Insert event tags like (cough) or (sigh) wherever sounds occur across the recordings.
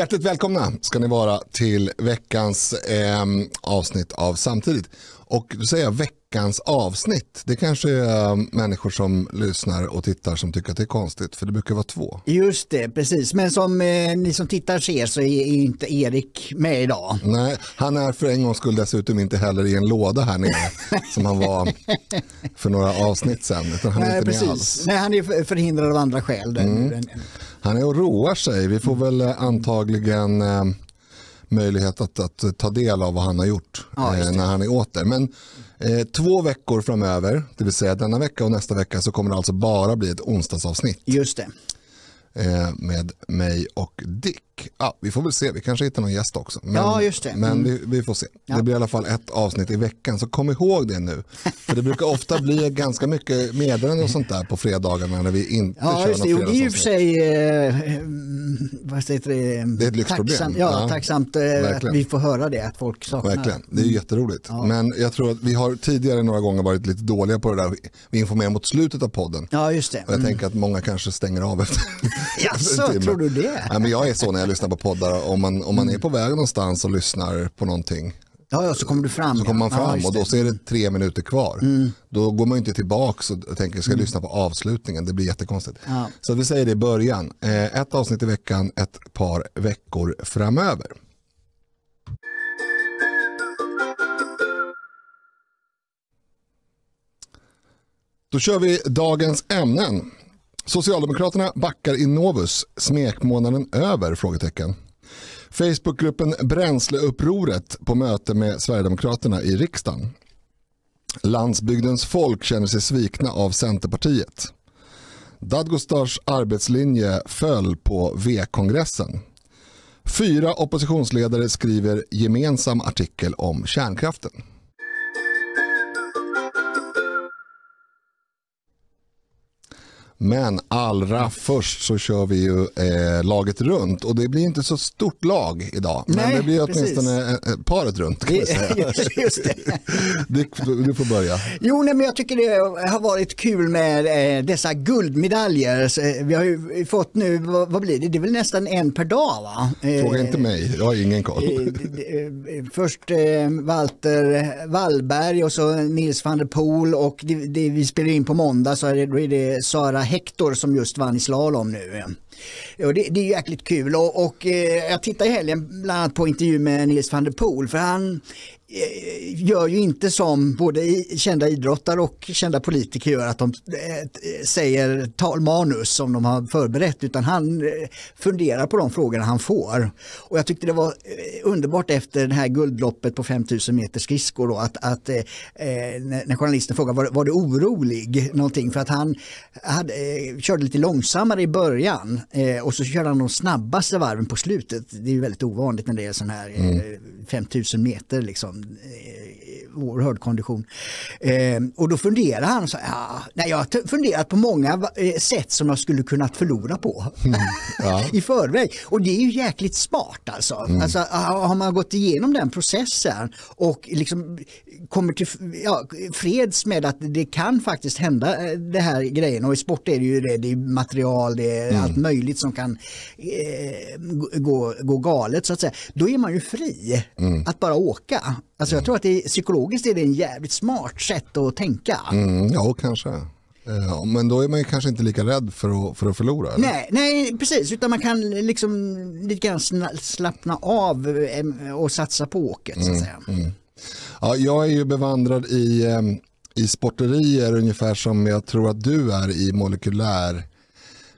Hjärtligt välkomna ska ni vara till veckans eh, avsnitt av Samtidigt. Och då säger jag veck veckans avsnitt. Det kanske är eh, människor som lyssnar och tittar som tycker att det är konstigt, för det brukar vara två. Just det, precis. Men som eh, ni som tittar ser så är, inte Erik med idag. Nej, han är för en gångs skull dessutom inte heller i en låda här nere (laughs) som han var för några avsnitt sedan. Utan han är Nej, inte precis. alls. Nej, han är förhindrad av andra skäl. Mm. mm. Han är och roar sig. Vi får väl eh, antagligen eh, möjlighet att, att ta del av vad han har gjort ja, eh, när han är åter. Men eh, två veckor framöver, det vill säga denna vecka och nästa vecka, så kommer det alltså bara bli ett onsdagsavsnitt. Just det. Eh, med mig och Dick ja, vi får väl se, vi kanske hittar någon gäst också. Men, ja, just det. men mm. vi, vi får se. Ja. Det blir i alla fall ett avsnitt i veckan, så kom ihåg det nu. (laughs) För det brukar ofta bli ganska mycket meddelanden och sånt där på fredagarna när vi inte ja, kör just det. något det är ju för sig eh, vad heter det? det är ett lyxproblem. Tacksam, ja, ja, tacksamt eh, att vi får höra det, att folk saknar. Verkligen, det är ju mm. jätteroligt. Ja. Men jag tror att vi har tidigare några gånger varit lite dåliga på det där. Vi informerar mot slutet av podden. Ja, just det. Och jag mm. tänker att många kanske stänger av efter, efter (laughs) en timme. tror du det? Ja, men jag är så när jag lyssna på poddar, om man, om man är på väg någonstans och lyssnar på någonting, Ja, ja, så kommer du fram. Så kommer man fram ja, och då ser det tre minuter kvar. Mm. Då går man inte tillbaka och tänker ska jag mm. lyssna på avslutningen, det blir jättekonstigt. Ja. Så vi säger det i början, eh, ett avsnitt i veckan, ett par veckor framöver. Då kör vi dagens ämnen. Socialdemokraterna backar i Novus, smekmånaden över? frågetecken. Facebookgruppen Bränsleupproret på möte med Sverigedemokraterna i riksdagen. Landsbygdens folk känner sig svikna av Centerpartiet. Dadgostars arbetslinje föll på V-kongressen. Fyra oppositionsledare skriver gemensam artikel om kärnkraften. Men allra först så kör vi ju eh, laget runt och det blir inte så stort lag idag. Nej, men det blir åtminstone precis. Eh, eh, paret runt kan (laughs) säga. just, just (laughs) du, du, får börja. Jo, men jag tycker det har varit kul med eh, dessa guldmedaljer. Så, eh, vi har ju fått nu, vad, vad, blir det? Det är väl nästan en per dag va? Fråga inte mig, jag har ingen koll. först Walter Wallberg och så Nils van der Poel och det, det, vi spelar in på måndag så är det, då är det Sara Hector som just vann i slalom nu. Och det, det är jäkligt kul och, och eh, jag tittade i helgen bland annat på intervju med Nils van der Poel för han Eh, gör ju inte som både kända idrottare och kända politiker gör, att de eh, säger talmanus som de har förberett, utan han eh, funderar på de frågorna han får. Och jag tyckte det var underbart efter det här guldloppet på 5000 meter skridskor, att, att när journalisten frågade var, var du orolig någonting, för att han hade, körde lite långsammare i början och så körde han de snabbaste varven på slutet. Det är ju väldigt ovanligt när det är sån här mm. eh, 5000 meter liksom liksom eh, oerhörd kondition. Eh, och då funderar han så ja, nej, jag har funderat på många eh, sätt som jag skulle kunnat förlora på mm. ja. (laughs) i förväg. Och det är ju jäkligt smart alltså. Mm. alltså. Har man gått igenom den processen och liksom kommer till ja, freds med att det kan faktiskt hända eh, det här grejen och i sport är det ju det, det är material, det är mm. allt möjligt som kan eh, gå, gå galet så att säga. Då är man ju fri mm. att bara åka. Alltså jag mm. tror att det, psykologiskt är det en jävligt smart sätt att tänka. Mm, ja, kanske. Eh, ja, men då är man ju kanske inte lika rädd för att, för att förlora? Nej, nej, precis. Utan man kan liksom lite grann slappna av eh, och satsa på åket. Mm, så att mm, säga. Mm. Ja, jag är ju bevandrad i, i sporterier ungefär som jag tror att du är i molekylär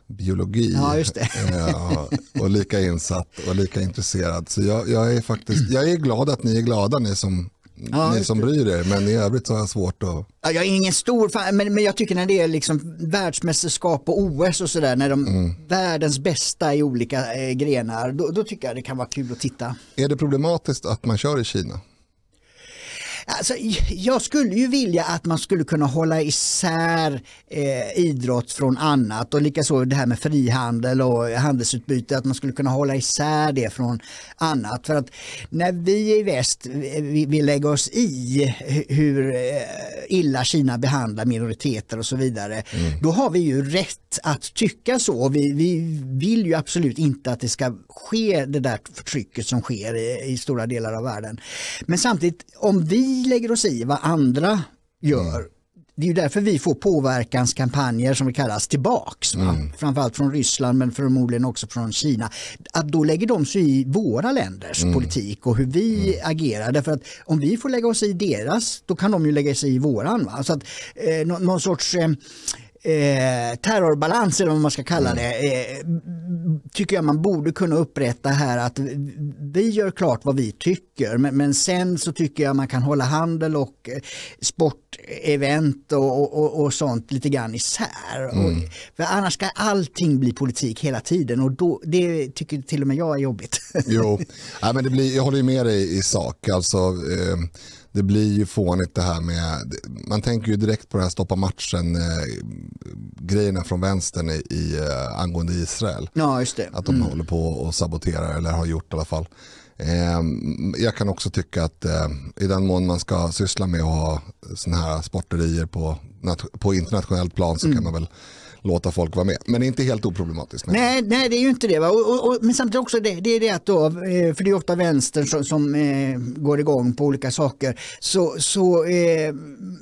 biologi. Ja, just det. Eh, ja, och lika insatt och lika intresserad. Så jag, jag, är faktiskt, jag är glad att ni är glada ni som Ja, ni som bryr er, men i övrigt så har jag svårt att... Ja, jag är ingen stor fan, men, men jag tycker när det är liksom världsmästerskap och OS och sådär, när de mm. världens bästa i olika eh, grenar, då, då, tycker jag det kan vara kul att titta. Är det problematiskt att man kör i Kina? Alltså, jag skulle ju vilja att man skulle kunna hålla isär eh, idrott från annat och likaså det här med frihandel och handelsutbyte, att man skulle kunna hålla isär det från annat. För att när vi i väst vill lägga oss i hur eh, illa Kina behandlar minoriteter och så vidare. Mm. Då har vi ju rätt att tycka så. Vi, vi vill ju absolut inte att det ska ske det där förtrycket som sker i, i stora delar av världen. Men samtidigt, om vi lägger oss i vad andra gör mm det är ju därför vi får påverkanskampanjer som kallas tillbaks. Mm. Framförallt från Ryssland men förmodligen också från Kina. Att då lägger de sig i våra länders mm. politik och hur vi mm. agerar. Därför att om vi får lägga oss i deras då kan de ju lägga sig i våran. Va? Så att, eh, någon, någon sorts eh, Eh, terrorbalans eller vad man ska kalla mm. det, eh, tycker jag man borde kunna upprätta här att vi gör klart vad vi tycker men, sen så tycker jag man kan hålla handel och eh, sportevent och, och, och, sånt lite grann isär. Mm. Och, för annars ska allting bli politik hela tiden och då, det tycker till och med jag är jobbigt. Jo, (laughs) ja, men det blir, jag håller med dig i sak. Alltså, eh, det blir ju fånigt det här med, man tänker ju direkt på det här stoppa matchen-grejerna eh, från vänstern i, i, eh, angående Israel. Ja, just det. Att de mm. håller på och saboterar, eller har gjort i alla fall. Ehm, jag kan också tycka att eh, i den mån man ska syssla med att ha sådana här sporterier på, på internationellt plan så mm. kan man väl låta folk vara med. Men det är inte helt oproblematiskt. Nej, nej, nej det är ju inte det. Och, och, och, men samtidigt också det, det är det att då, eh, för det är ofta vänstern som, som eh, går igång på olika saker, så, så eh,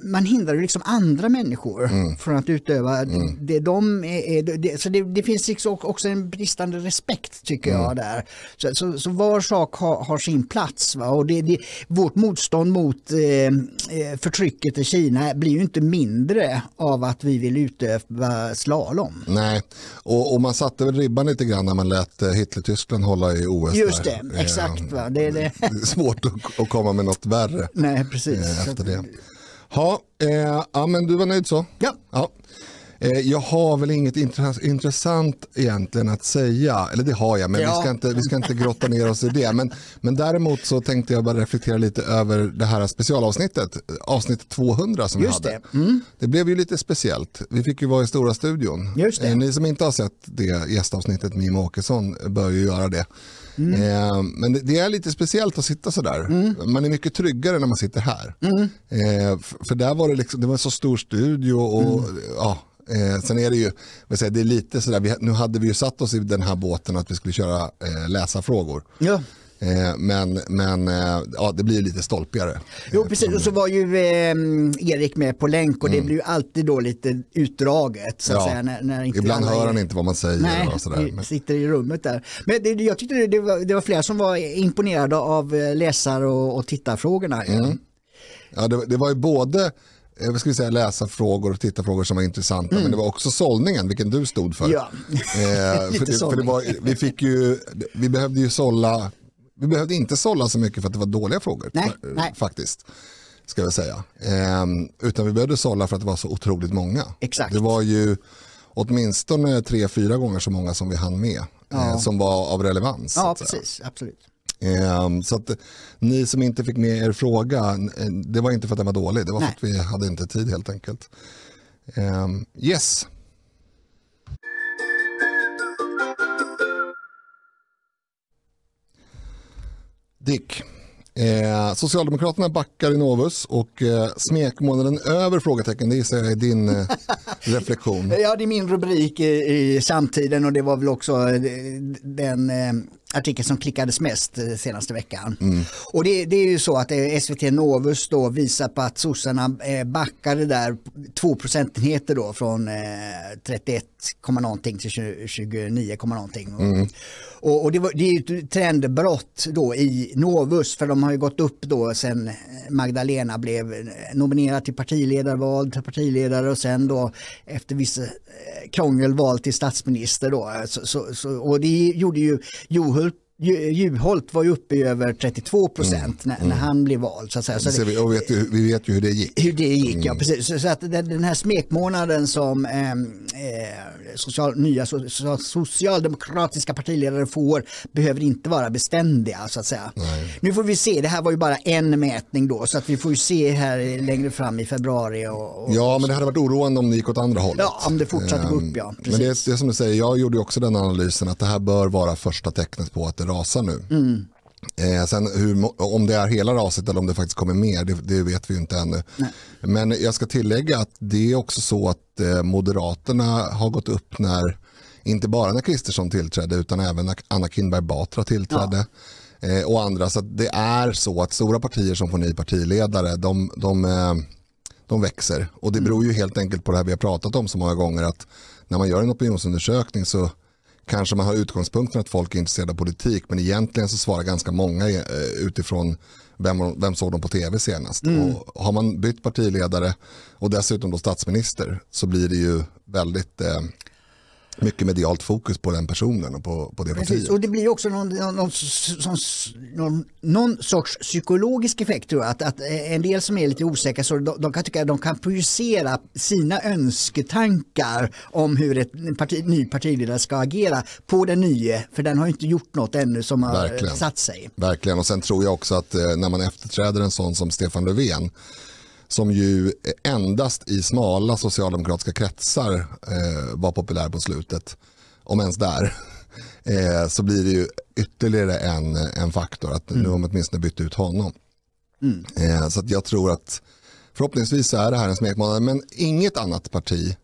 man hindrar ju liksom andra människor mm. från att utöva mm. det de är. Det, så det, det finns liksom också en bristande respekt tycker mm. jag där. Så, så, så, var sak har, har sin plats. Va? Och det, det, vårt motstånd mot eh, eh förtrycket i Kina blir ju inte mindre av att vi vill utöva slalom. Nej, och, och man satte väl ribban lite grann när man lät eh, Hitler-Tyskland hålla i OS. Just det, där. Eh, exakt. Va? Det, är det. (laughs) det är svårt att, komma med något värre. Nej, precis. Eh, efter det. Ja, eh, men du var nöjd så? Ja. ja. Eh, jag har väl inget intressant egentligen att säga, eller det har jag, men ja. vi, ska inte, vi ska inte grotta ner oss i det. Men, men däremot så tänkte jag bara reflektera lite över det här specialavsnittet, avsnitt 200 som Just vi hade. Det. Mm. det. blev ju lite speciellt, vi fick ju vara i stora studion. Just det. Eh, ni som inte har sett det gästavsnittet med Jimmie Åkesson bör ju göra det. Mm. Eh, men det, är lite speciellt att sitta sådär. Mm. Man är mycket tryggare när man sitter här. Mm. för där var det, liksom, det var en så stor studio och mm. ja, Eh, sen är det ju, säga, det är lite sådär, vi, nu hade vi ju satt oss i den här båten att vi skulle köra eh, läsarfrågor. Ja. Eh, men, men eh, ja, det blir lite stolpigare. Jo eh, precis och så var ju ehm, Erik med på länk och mm. det blir ju alltid då lite utdraget. Så att ja. säga, när, när Ibland hör han är... inte vad man säger. Nej, och sådär. Men... sitter i rummet där. Men det, jag tyckte det var, det var flera som var imponerade av eh, läsar och, och tittarfrågorna. Mm. Ja, det, det var ju både jag skulle säga läsa frågor och titta frågor som var intressanta. Mm. Men det var också sållningen, vilken du stod för. Ja. Eh, (laughs) för, det, för det var, vi, fick ju, vi behövde ju sålla, vi behövde inte sålla så mycket för att det var dåliga frågor. Nej, för, eh, nej. Faktiskt. Ska jag säga. Eh, utan vi behövde sålla för att det var så otroligt många. Exakt. Det var ju åtminstone tre, fyra gånger så många som vi hann med. Eh, ja. Eh, som var av relevans. Ja, precis. Absolut. Ehm, så att ni som inte fick med er fråga, eh, det var inte för att den var dålig, det var för att vi hade inte tid helt enkelt. Ehm, yes. Dick. Eh, Socialdemokraterna backar i Novus och eh, smekmånaden över frågetecken, det gissar jag är din eh, (laughs) reflektion. Ja, det är min rubrik i, i samtiden och det var väl också eh, den eh, artikel som klickades mest eh, senaste veckan. Mm. Och det, det, är ju så att eh, SVT Novus då visar på att sossarna eh, backade där två procentenheter då från 31, någonting till 29, någonting. Mm. Och, och det, var, det, är ju ett trendbrott då i Novus för de har ju gått upp då sen Magdalena blev nominerad till partiledarval, till partiledare och sen då efter vissa krångel val till statsminister då. Så, så, så, och det gjorde ju Johan Juholt var ju uppe i över 32 procent mm. när, när, mm. han blev vald. Så att säga. Så vi, och vet ju, vi vet ju hur det gick. Hur det gick, mm. ja precis. Så, så att den, den, här smekmånaden som ehm, eh, social, nya social, socialdemokratiska partiledare får behöver inte vara beständiga. Så att säga. Nu får vi se, det här var ju bara en mätning då så att vi får ju se här längre fram i februari. Och, och ja, men det hade varit oroande om det gick åt andra hållet. Ja, om det fortsatte um, gå upp ja. Precis. Ehm, men det, det som du säger, jag gjorde också den analysen att det här bör vara första tecknet på att det rasar nu. Mm. Eh, sen hur, om det är hela raset eller om det faktiskt kommer mer, det, det vet vi inte ännu. Nej. Men jag ska tillägga att det är också så att eh, Moderaterna har gått upp när, inte bara när Kristersson tillträdde utan även när Anna Kinberg Batra tillträdde. Ja. Eh, och andra, så det är så att stora partier som får ny partiledare, de, de, eh, de växer. Och det mm. beror ju helt enkelt på det här vi har pratat om så många gånger, att när man gör en opinionsundersökning så kanske man har utgångspunkten att folk är intresserade av politik men egentligen så svarar ganska många eh, utifrån vem, vem såg de på tv senast. Mm. Och har man bytt partiledare och dessutom då statsminister så blir det ju väldigt eh, mycket medialt fokus på den personen och på, på det Precis, partiet. Och det blir också någon, någon, någon, någon sorts psykologisk effekt tror jag. Att, att en del som är lite osäkra så de, de kan tycka att de kan projicera sina önsketankar om hur ett parti, ny partiledare ska agera på den nye. För den har inte gjort något ännu som har Verkligen. satt sig. Verkligen, och sen tror jag också att eh, när man efterträder en sån som Stefan Löfven som ju endast i smala socialdemokratiska kretsar eh, var populär på slutet, om ens där, (laughs) eh, så blir det ju ytterligare en, en faktor att mm. nu har man åtminstone bytt ut honom. Mm. Eh, så jag tror att förhoppningsvis är det här en smekmånad, men inget annat parti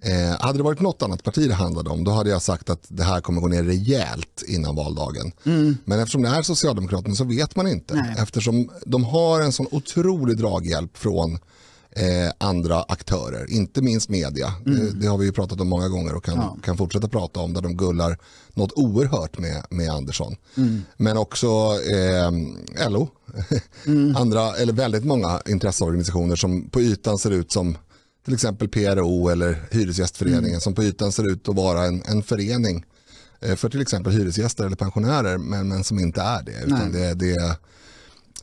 Eh, hade det varit något annat parti det handlade om då hade jag sagt att det här kommer gå ner rejält innan valdagen. Mm. Men eftersom det är Socialdemokraterna så vet man inte. Nej. Eftersom de har en sån otrolig draghjälp från eh, andra aktörer, inte minst media. Mm. Det, det, har vi ju pratat om många gånger och kan, ja. kan fortsätta prata om där de gullar något oerhört med, med Andersson. Mm. Men också eh, LO, mm. (laughs) andra, eller väldigt många intresseorganisationer som på ytan ser ut som till exempel PRO eller Hyresgästföreningen mm. som på ytan ser ut att vara en, en förening eh, för till exempel hyresgäster eller pensionärer men, men som inte är det. Utan det, det,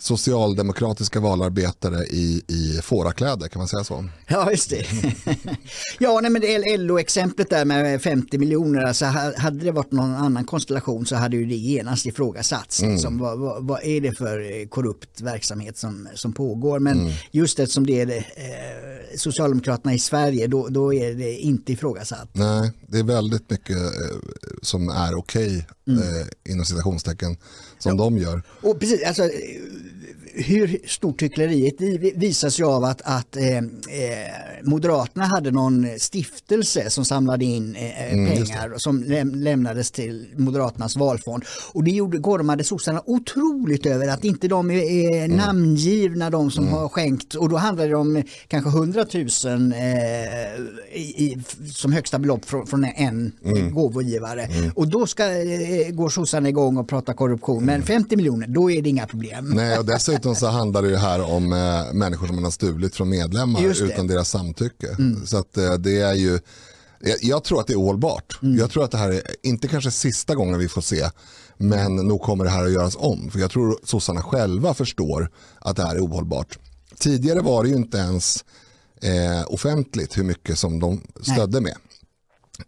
socialdemokratiska valarbetare i, i fårakläder, kan man säga så? Ja, just det. (laughs) ja, nej, men LO-exemplet där med 50 miljoner, alltså, hade det varit någon annan konstellation så hade ju det genast ifrågasatts. Mm. Liksom, vad, vad, vad, är det för eh, korrupt verksamhet som, som pågår? Men mm. just eftersom det är det, eh, Socialdemokraterna i Sverige, då, då är det inte ifrågasatt. Nej, det är väldigt mycket eh, som är okej okay, mm. eh, inom citationstecken som ja. de gör. Och precis, alltså, eh, hur stort hyckleriet visar sig av att, att eh, eh, Moderaterna hade någon stiftelse som samlade in eh, eh mm, pengar som läm lämnades till Moderaternas valfond. Och det gjorde, gormade sossarna otroligt över att inte de är, mm. namngivna de som mm. har skänkt och då handlade det om kanske 100 000 eh, i, som högsta belopp från, från en mm. gåvogivare. Mm. Och då ska, eh, går sossarna igång och pratar korruption. Men 50 mm. miljoner, då är det inga problem. Nej, och dessutom dessutom så handlar det ju här om eh, människor som man har stulit från medlemmar utan deras samtycke. Mm. Så att, eh, det är ju, jag, jag, tror att det är ohållbart. Mm. Jag tror att det här är, inte kanske sista gången vi får se, men nog kommer det här att göras om. För jag tror sossarna själva förstår att det här är ohållbart. Tidigare var det ju inte ens eh, offentligt hur mycket som de stödde Nej. med.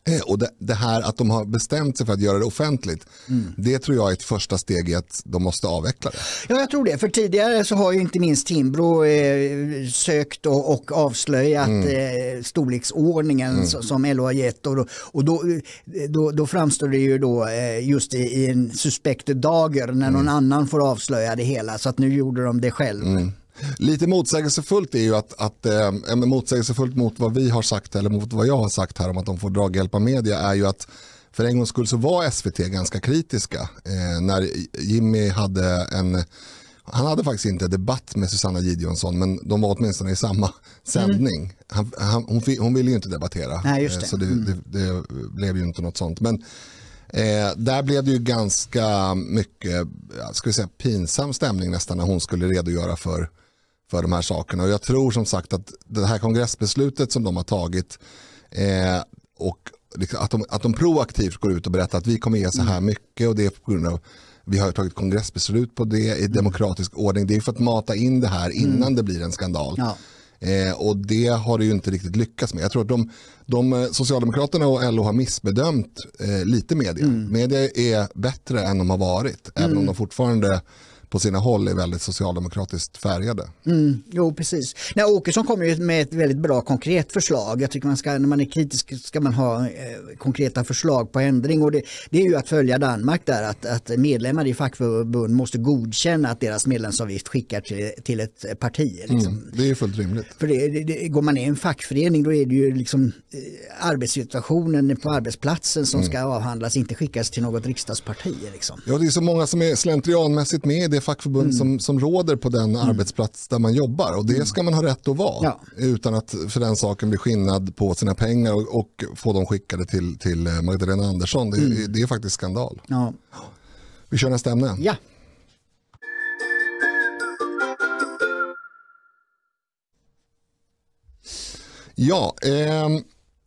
Eh, och det, det, här att de har bestämt sig för att göra det offentligt, mm. det tror jag är ett första steg i att de måste avveckla det. Ja, jag tror det. För tidigare så har ju inte minst Timbro eh, sökt och, och avslöjat mm. eh, storleksordningen mm. som LO har gett och, då, och då, eh, då, då, framstår det ju då eh, just i, i en suspekt dager när mm. någon annan får avslöja det hela. Så att nu gjorde de det själv. Mm. Lite motsägelsefullt är ju att, att eh, motsägelsefullt mot vad vi har sagt eller mot vad jag har sagt här om att de får draghjälp av media är ju att för en gångs skull så var SVT ganska kritiska eh, när Jimmy hade en han hade faktiskt inte debatt med Susanna Gideonsson men de var åtminstone i samma mm. sändning. Mm. Han, han, hon, hon ville ju inte debattera Nej, eh, det. så det, mm. det, det, blev ju inte något sånt. Men, Eh, där blev det ju ganska mycket ska vi säga, pinsam stämning nästan när hon skulle redogöra för för de här sakerna. Och jag tror som sagt att det här kongressbeslutet som de har tagit eh, och liksom att, de, att de proaktivt går ut och berättar att vi kommer ge så här mm. mycket och det är på grund av vi har tagit kongressbeslut på det i demokratisk ordning. Det är för att mata in det här mm. innan mm. det blir en skandal. Ja. Eh, och det har det ju inte riktigt lyckats med. Jag tror att de, de eh, Socialdemokraterna och LO har missbedömt eh, lite media. Mm. Media är bättre än de har varit, mm. även om mm. de fortfarande på sina håll är väldigt socialdemokratiskt färgade. Mm, jo, precis. Nej, Åkesson kommer ju med ett väldigt bra konkret förslag. Jag tycker man ska, när man är kritisk ska man ha eh, konkreta förslag på ändring och det, det, är ju att följa Danmark där att, att medlemmar i fackförbund måste godkänna att deras medlemsavgift skickar till, till ett parti. Mm, liksom. Mm, det är fullt rimligt. För det, det, går man med i en fackförening då är det ju liksom eh, arbetssituationen på arbetsplatsen som mm. ska avhandlas, inte skickas till något riksdagsparti. Liksom. Ja, det är så många som är slentrianmässigt med i det det fackförbund mm. som, som råder på den mm. arbetsplats där man jobbar och det mm. ska man ha rätt att vara ja. utan att för den saken bli skinnad på sina pengar och, och få dem skickade till, till eh, Magdalena Andersson. Det, mm. det är faktiskt skandal. Ja. Vi kör nästa ämne. Ja. Ja, eh,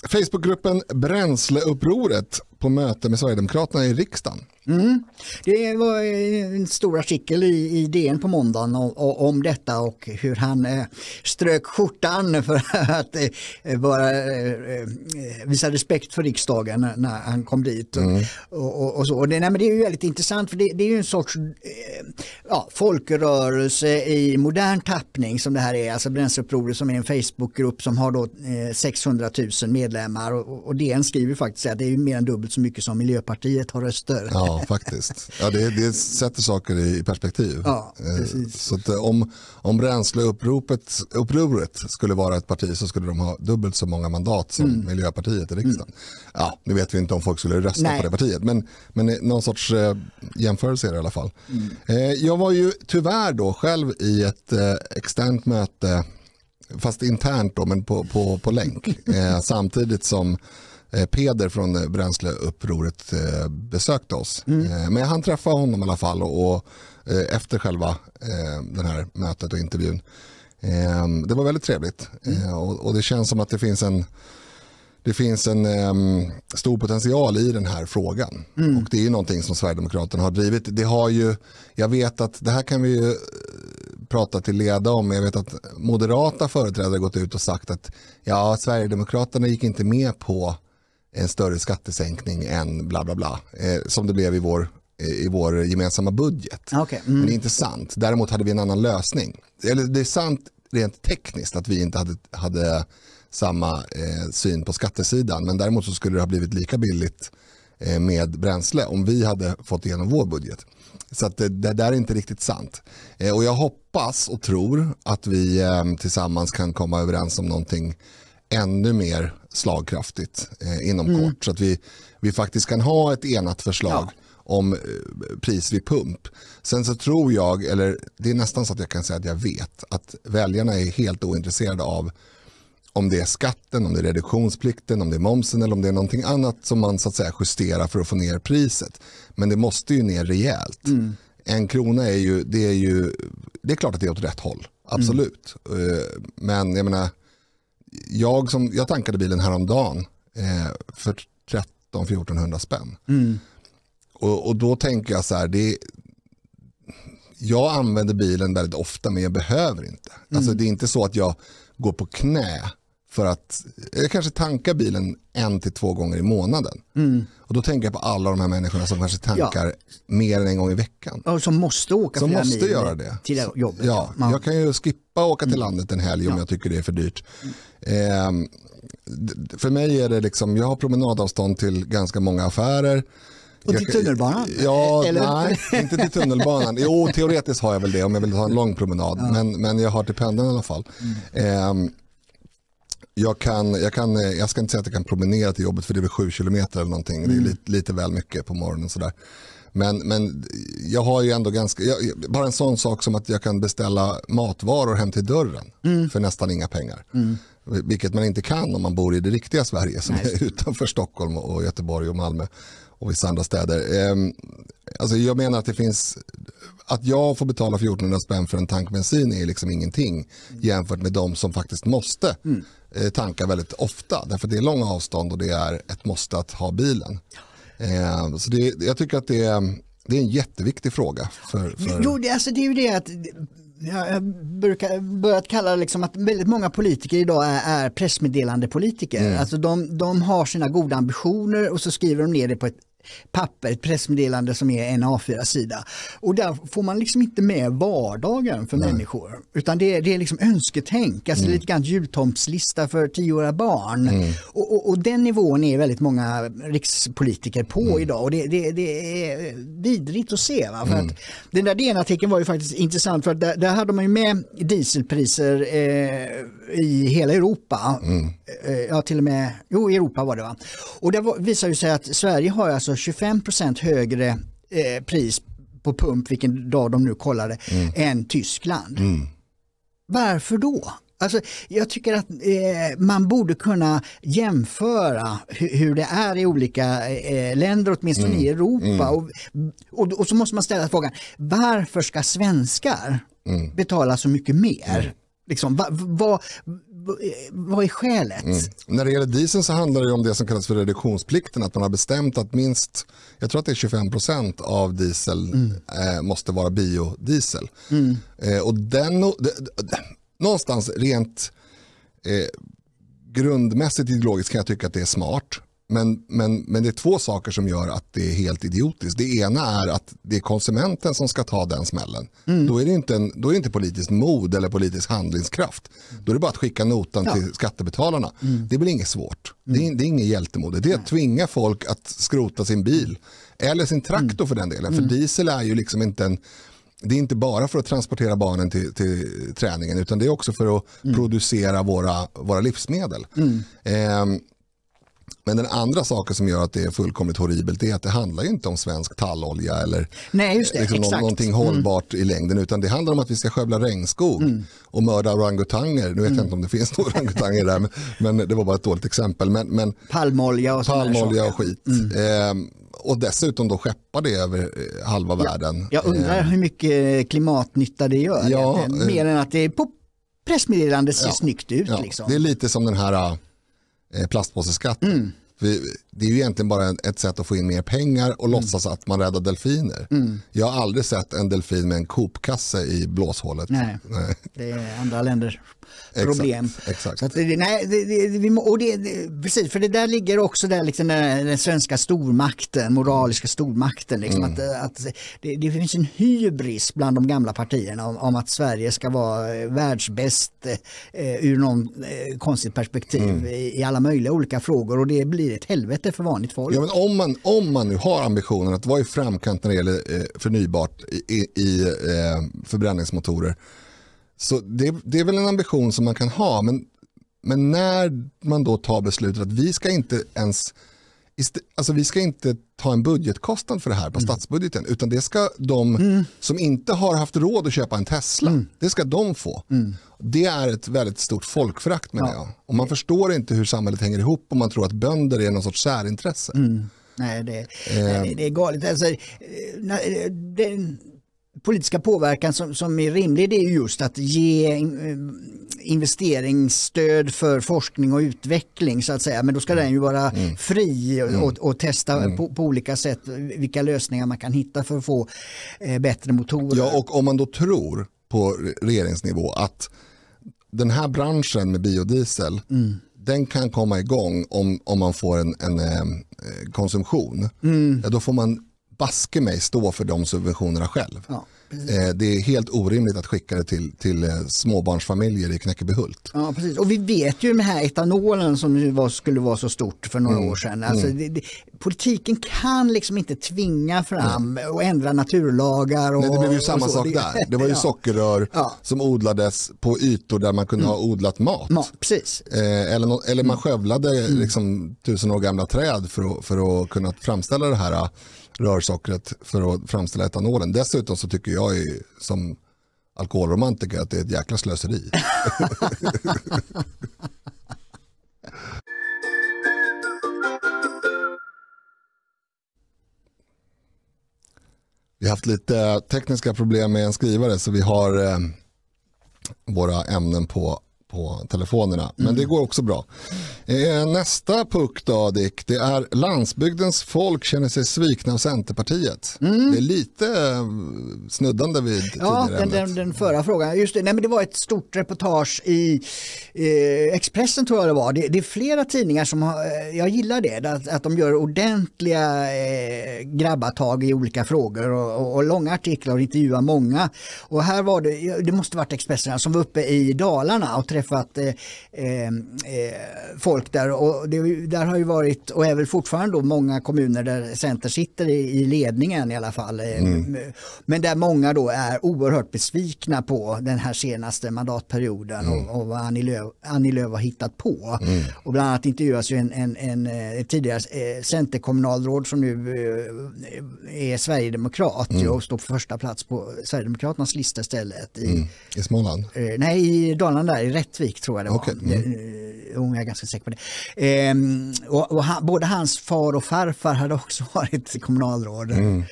Facebookgruppen Bränsleupproret på möte med Sverigedemokraterna i riksdagen. Mm. Det var eh, en stor artikel i, i DN på måndagen om, om detta och hur han eh, strök skjortan för (laughs) att eh, bara eh, eh, visa respekt för riksdagen när han kom dit. Mm. Och, och, och, så. Och det, nej, men det är ju väldigt intressant för det, det är ju en sorts eh, ja, folkrörelse i modern tappning som det här är, alltså Bränsleupproret som är en Facebookgrupp som har då 600 000 medlemmar och, och DN skriver faktiskt att det är mer än dubbelt dubbelt så mycket som Miljöpartiet har röster. Ja, faktiskt. Ja, det, det sätter saker i perspektiv. Ja, eh, precis. Så eh, om, om bränsleupproret skulle vara ett parti så skulle de ha dubbelt så många mandat som mm. Miljöpartiet i riksdagen. Mm. Ja, nu vet vi inte om folk skulle rösta Nej. på det partiet, men, men eh, någon sorts eh, jämförelse är det i alla fall. Mm. jag var ju tyvärr då själv i ett eh, externt möte fast internt då, men på, på, på länk. (laughs) Eh, samtidigt som Eh, Peder från eh, Bränsleupproret eh, besökte oss. Mm. Men han träffade honom i alla fall och, och efter själva det här mötet och intervjun. Ehm, det var väldigt trevligt mm. och, och det känns som att det finns en det finns en um, stor potential i den här frågan. Mm. Och Det är någonting som Sverigedemokraterna har drivit. Det har ju, jag vet att det här kan vi ju prata till leda om. Jag vet att moderata företrädare gått ut och sagt att ja, Sverigedemokraterna gick inte med på en större skattesänkning än bla bla bla. Eh, som det blev i vår, eh, i vår gemensamma budget. Ah, okay. Mm. Men det är inte sant. Däremot hade vi en annan lösning. Eller det är sant rent tekniskt att vi inte hade, hade samma eh, syn på skattesidan. Men däremot så skulle det ha blivit lika billigt eh, med bränsle om vi hade fått igenom vår budget. Så att det, eh, det där är inte riktigt sant. Eh, och jag hoppas och tror att vi eh, tillsammans kan komma överens om någonting ännu mer slagkraftigt eh, inom mm. kort så att vi, vi faktiskt kan ha ett enat förslag ja. om eh, pris vid pump. Sen så tror jag, eller det är nästan så att jag kan säga att jag vet, att väljarna är helt ointresserade av om det är skatten, om det är reduktionsplikten, om det är momsen eller om det är någonting annat som man så att säga justerar för att få ner priset. Men det måste ju ner rejält. Mm. En krona är ju det, är ju, det är klart att det är åt rätt håll, absolut. Mm. Eh, men jag menar, jag, som, jag tankade bilen häromdagen eh, för 13-1400 spänn. Mm. Och, och, då tänker jag så här, det, jag använder bilen väldigt ofta men jag behöver inte. Alltså, mm. Alltså, det är inte så att jag går på knä för att jag kanske tankar bilen en till två gånger i månaden. Mm. Och då tänker jag på alla de här människorna som kanske tankar ja. mer än en gång i veckan. Ja, som måste åka som måste mil göra det. till jobbet. Ja, Man. Jag kan ju skippa åka till mm. landet en helg om ja. jag tycker det är för dyrt. Eh, för mig är det liksom, jag har promenadavstånd till ganska många affärer. Och till tunnelbanan? Ja, (laughs) Eller? nej, inte till tunnelbanan. Jo, teoretiskt har jag väl det om jag vill ta en lång promenad, ja. men, men jag har till pendeln i alla fall. Mm. Eh, jag, kan, jag, kan, eh, jag ska inte säga att jag kan promenera till jobbet för det är väl 7 kilometer eller någonting. Mm. Det är mm. lite, lite väl mycket på morgonen. Sådär. Men, men jag har ju ändå ganska, jag, bara en sån sak som att jag kan beställa matvaror hem till dörren mm. för nästan inga pengar. Mm. Vilket man inte kan om man bor i det riktiga Sverige som Nej. är utanför Stockholm, och Göteborg och Malmö och vissa andra städer. Ehm, alltså jag menar att det finns att jag får betala 1400 spänn för en tank bensin är liksom ingenting jämfört med de som faktiskt måste mm. eh, tanka väldigt ofta. Därför det är långa avstånd och det är ett måste att ha bilen. Ehm, så det, jag tycker att det är, det är en jätteviktig fråga. För, för... Jo, alltså det är ju det att jag brukar börjat kalla det liksom att väldigt många politiker idag är, är pressmeddelande politiker. Mm. Alltså de, de har sina goda ambitioner och så skriver de ner det på ett papper, ett pressmeddelande som är en A4-sida. Och där får man liksom inte med vardagen för Nej. människor. Utan det är, det är liksom önsketänk, alltså mm. lite grann jultomtslista för tioåriga barn. Mm. Och, och, och, den nivån är väldigt många rikspolitiker på mm. idag och det, det, det, är vidrigt att se. Va? För mm. att den där DN-artikeln var ju faktiskt intressant för att där, där hade man ju med dieselpriser eh, i hela Europa. Mm. Eh, ja, till och med, jo i Europa var det va. Och det visar ju sig att Sverige har alltså alltså 25% högre eh, pris på pump, vilken dag de nu kollade, mm. än Tyskland. Mm. Varför då? Alltså, jag tycker att eh, man borde kunna jämföra hur, hur det är i olika eh, länder, åtminstone mm. i Europa. Mm. Och, och, och, så måste man ställa frågan, varför ska svenskar mm. betala så mycket mer? Mm. Liksom, va, va, vad är skälet? Mm. När det gäller diesel så handlar det om det som kallas för reduktionsplikten, att man har bestämt att minst, jag tror att det är 25 procent av diesel mm. eh, måste vara biodiesel. Mm. Eh, och den, någonstans rent eh, grundmässigt ideologiskt kan jag tycka att det är smart men, men, men det är två saker som gör att det är helt idiotiskt. Det ena är att det är konsumenten som ska ta den smällen. Mm. Då, är det inte en, då är det inte politiskt mod eller politisk handlingskraft. Då är det bara att skicka notan ja. till skattebetalarna. Mm. Det blir inget svårt. Mm. Det, är, mm. det är inget hjältemod. Det är att tvinga folk att skrota sin bil eller sin traktor mm. för den delen. För mm. diesel är ju liksom inte en det är inte bara för att transportera barnen till, till träningen utan det är också för att producera våra, våra livsmedel. Eh, men den andra saken som gör att det är fullkomligt horribelt är att det handlar inte om svensk tallolja eller Nej, det, liksom någonting mm. hållbart mm. i längden utan det handlar om att vi ska skövla regnskog mm. och mörda orangutanger. Nu vet mm. jag inte om det finns (laughs) några orangutanger där men, men, det var bara ett dåligt exempel. Men, men palmolja och, palmolja och skit. Mm. Eh, och dessutom då skeppa det över eh, halva ja, världen. Jag undrar ehm. hur mycket eh, klimatnytta det gör. Ja, eh, Mer än att det på pressmeddelandet ser ja, snyggt ut. Ja, liksom. Det är lite som den här plastpåseskatten. Mm. Ve det är ju egentligen bara ett sätt att få in mer pengar och mm. låtsas att man räddar delfiner. Mm. Jag har aldrig sett en delfin med en kopkasse i blåshålet. Nej, nej. det är andra länders problem. det, precis, för det där ligger också där liksom den, den svenska stormakten, moraliska stormakten. Liksom, mm. att, att det, det, finns en hybris bland de gamla partierna om, om att Sverige ska vara eh, världsbäst eh, eh, ur någon eh, konstigt perspektiv mm. i, i alla möjliga olika frågor och det blir ett helvete arbete för vanligt folk. Ja, men om, man, om man nu har ambitionen att vara i framkant när det gäller eh, förnybart i, i eh, förbränningsmotorer så det, det är väl en ambition som man kan ha men, men när man då tar beslutet att vi ska inte ens Alltså vi ska inte ta en budgetkostnad för det här på mm. statsbudgeten utan det ska de mm. som inte har haft råd att köpa en Tesla, mm. det ska de få. Mm. Det är ett väldigt stort folkförakt menar ja. jag. Och man förstår inte hur samhället hänger ihop om man tror att bönder är någon sorts särintresse. Mm. Nej, det, eh. det är galet. Alltså, eh, eh, den politiska påverkan som, som är rimlig det är just att ge eh, investeringsstöd för forskning och utveckling så att säga. Men då ska den ju vara mm. mm. fri mm. och, och, testa mm. på, på, olika sätt vilka lösningar man kan hitta för att få eh, bättre motorer. Ja, och om man då tror på regeringsnivå att den här branschen med biodiesel, mm. den kan komma igång om, om man får en, en, en eh, konsumtion. Mm. Ja, då får man baske mig stå för de subventionerna själv. Ja. Eh, det är helt orimligt att skicka det till, till eh, småbarnsfamiljer i Knäckebyhult. Ja, precis. Och vi vet ju med här etanolen som var, skulle vara så stort för några mm. år sedan. Alltså, mm. det, det, politiken kan liksom inte tvinga fram och ändra naturlagar. Och, Nej, det blev ju samma sak där. Det var ju (laughs) sockerrör ja. som odlades på ytor där man kunde ha mm. odlat mat. mat precis. Eh, eller, eller man mm. skövlade mm. liksom, tusen år gamla träd för att, för att kunna framställa det här rörsockret för att framställa etanolen. Dessutom så tycker jag ju, som alkoholromantiker att det är ett jäkla slöseri. (laughs) vi har haft lite tekniska problem med en skrivare så vi har eh, våra ämnen på på telefonerna. Men det går också bra. Eh, nästa puck då, Dick, det är landsbygdens folk känner sig svikna av Centerpartiet. Mm. Det är lite eh, snuddande vid ja, den, den, den, förra frågan. Just det, nej, men det var ett stort reportage i eh, Expressen tror jag det var. Det, det, är flera tidningar som har, eh, jag gillar det, att, att de gör ordentliga eh, grabbatag i olika frågor och, och, och långa artiklar och intervjuar många. Och här var det, det måste varit Expressen som var uppe i Dalarna och träffade träffat eh, eh, eh, folk där och det, där har ju varit och är väl fortfarande då många kommuner där Center sitter i, i ledningen i alla fall. Eh, mm. Men där många då är oerhört besvikna på den här senaste mandatperioden mm. och, och, vad Annie Lööf, Annie Lööf har hittat på. Mm. Och bland annat intervjuas ju en, en, en, en eh, tidigare centerkommunalråd som nu är sverigedemokrat mm. och står på första plats på Sverigedemokraternas lista istället. I, mm. I Småland? Nej, i Dalarna där, i Rätt Rättvik tror jag det var. Okay. Mm. Jag eh, är ganska säker på det. Ehm, och, och han, både hans far och farfar hade också (laughs) varit kommunalråd. Mm.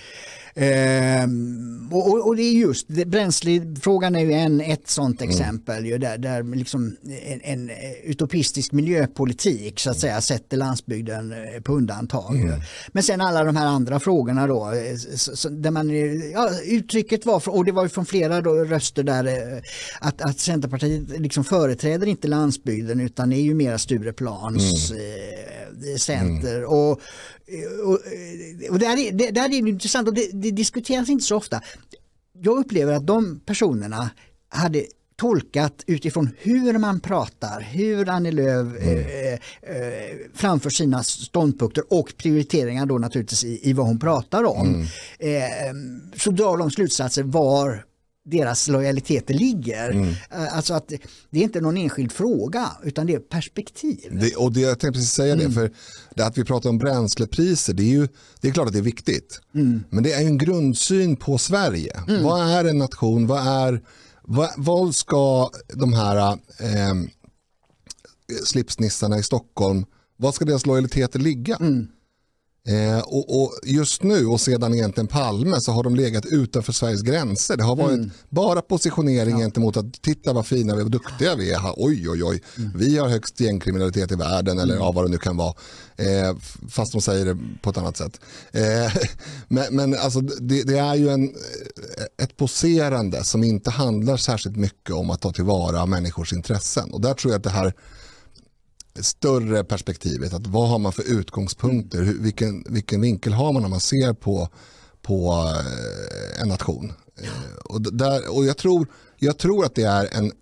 Ehm, och, och, det är just bränslefrågan är ju en, ett sånt mm. exempel ju, där, där liksom en, en, eh, utopistisk miljöpolitik så att mm. säga sätter landsbygden eh, på undantag. Mm. Men sen alla de här andra frågorna då, så, eh, så, där man, ja, uttrycket var, och det var ju från flera då, röster där, att, att Centerpartiet liksom företräder inte landsbygden utan är ju mera Stureplans mm center. Mm. Och, och, och det, här är, det, det här är intressant och det, det diskuteras inte så ofta. Jag upplever att de personerna hade tolkat utifrån hur man pratar, hur Annie Lööf mm. eh, eh, framför sina ståndpunkter och prioriteringar då naturligtvis i, i vad hon pratar om. Mm. Eh, så drar de slutsatser var deras lojaliteter ligger. Mm. Eh, alltså att det är inte någon enskild fråga utan det är perspektiv. Det, och det, jag tänkte precis säga mm. det, för det att vi pratar om bränslepriser, det är ju det är klart att det är viktigt. Mm. Men det är en grundsyn på Sverige. Mm. Vad är en nation? Vad, är, vad, vad ska de här eh, slipsnissarna i Stockholm, vad ska deras lojaliteter ligga? Mm. Eh, och, och, just nu och sedan egentligen Palme så har de legat utanför Sveriges gränser. Det har varit mm. bara positionering ja. gentemot att titta vad fina vi är, vad duktiga vi är, oj oj oj, mm. vi har högst gängkriminalitet i världen mm. eller ja, vad det nu kan vara. Eh, fast de säger det på ett annat sätt. Eh, (laughs) men, men alltså, det, det, är ju en, eh, ett poserande som inte handlar särskilt mycket om att ta tillvara människors intressen och där tror jag att det här större perspektivet. Att vad har man för utgångspunkter? Hur, vilken, vilken vinkel har man när man ser på, på eh, en nation? Eh, och, där, och jag, tror, jag tror att det är en,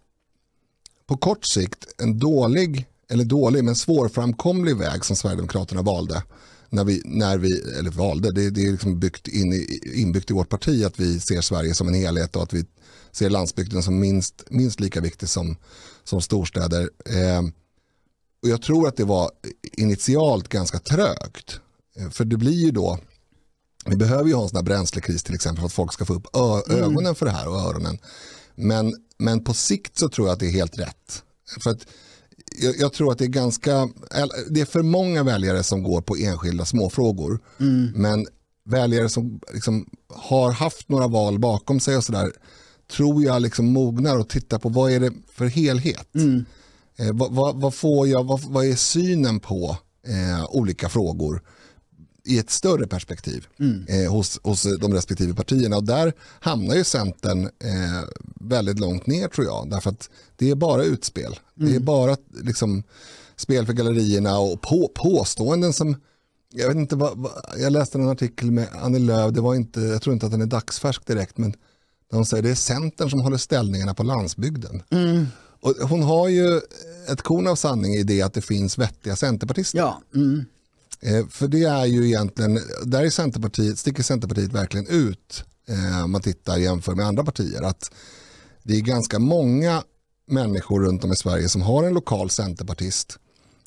på kort sikt en dålig, eller dålig, men svårframkomlig väg som Sverigedemokraterna valde. När vi, när vi eller valde, det, det är liksom byggt in i, inbyggt i vårt parti att vi ser Sverige som en helhet och att vi ser landsbygden som minst, minst lika viktig som, som storstäder. Eh, och jag tror att det var initialt ganska trögt. Eh, för det blir ju då, vi behöver ju ha en sån här bränslekris till exempel för att folk ska få upp mm. ögonen mm. för det här och öronen. Men, men på sikt så tror jag att det är helt rätt. För att jag, jag tror att det är ganska, det är för många väljare som går på enskilda småfrågor. Mm. Men väljare som liksom har haft några val bakom sig och sådär tror jag liksom mognar och tittar på vad är det för helhet. Mm. Eh, vad, vad, får jag, vad, vad är synen på eh, olika frågor i ett större perspektiv mm. eh, hos, hos de respektive partierna. Och där hamnar ju Centern eh, väldigt långt ner tror jag. Därför att det är bara utspel. Mm. Det är mm. bara liksom, spel för gallerierna och på, påståenden som jag, vet inte vad, vad, jag läste en artikel med Annie Lööf, det var inte, jag tror inte att den är dagsfärsk direkt, men de säger att det är Centern som håller ställningarna på landsbygden. Mm. Och hon har ju ett korn av sanning i det att det finns vettiga centerpartister. Ja. Mm. Eh, för det är ju egentligen, där är Centerpartiet, sticker Centerpartiet verkligen ut eh, om man tittar jämför med andra partier. Att det är ganska många människor runt om i Sverige som har en lokal centerpartist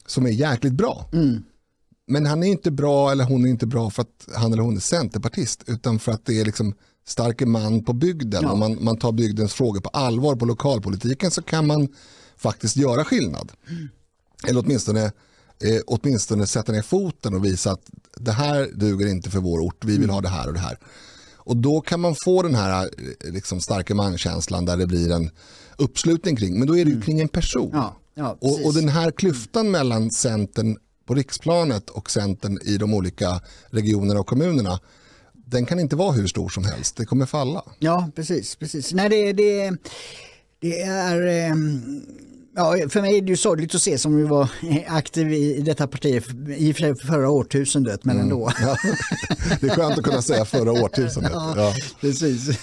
som är jäkligt bra. Mm. Men han är inte bra eller hon är inte bra för att han eller hon är centerpartist utan för att det är liksom starke man på bygden. Ja. Om man, man tar bygdens frågor på allvar på lokalpolitiken så kan man faktiskt göra skillnad. Mm. Eller åtminstone, eh, åtminstone sätta ner foten och visa att det här duger inte för vår ort, vi vill ha det här och det här. Och då kan man få den här eh, liksom, man-känslan där det blir en uppslutning kring, men då är det ju mm. kring en person. Ja, ja, och, och, den här klyftan mellan Centern på riksplanet och Centern i de olika regionerna och kommunerna den kan inte vara hur stor som helst, det kommer falla. Ja, precis. precis. Nej, det, det, det är... Ehm, ja, för mig är det ju sorgligt att se som vi var aktiv i detta parti i förra årtusendet men mm. ändå. Ja. Det är skönt att kunna säga förra årtusendet. Ja, ja. Precis.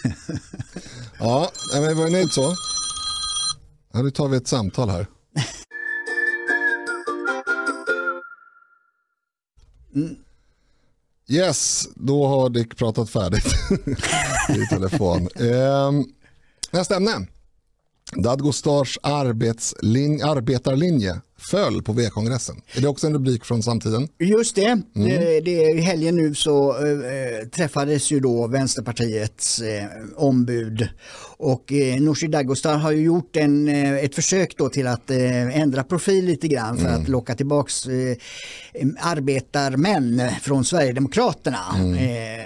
Ja, men var du nöjd så? Ja, nu tar vi ett samtal här. Mm. Yes, då har Dick pratat färdigt (laughs) i telefon. Eh, nästa ämne. Dadgostars arbetarlinje föll på V-kongressen. Är det också en rubrik från samtiden? Just det. Mm. det, det I helgen nu så äh, träffades ju då Vänsterpartiets äh, ombud och äh, Nooshi Dadgostar har ju gjort en, ett försök då till att ändra profil lite grann för mm. att locka tillbaks arbetarmän från Sverigedemokraterna. Mm.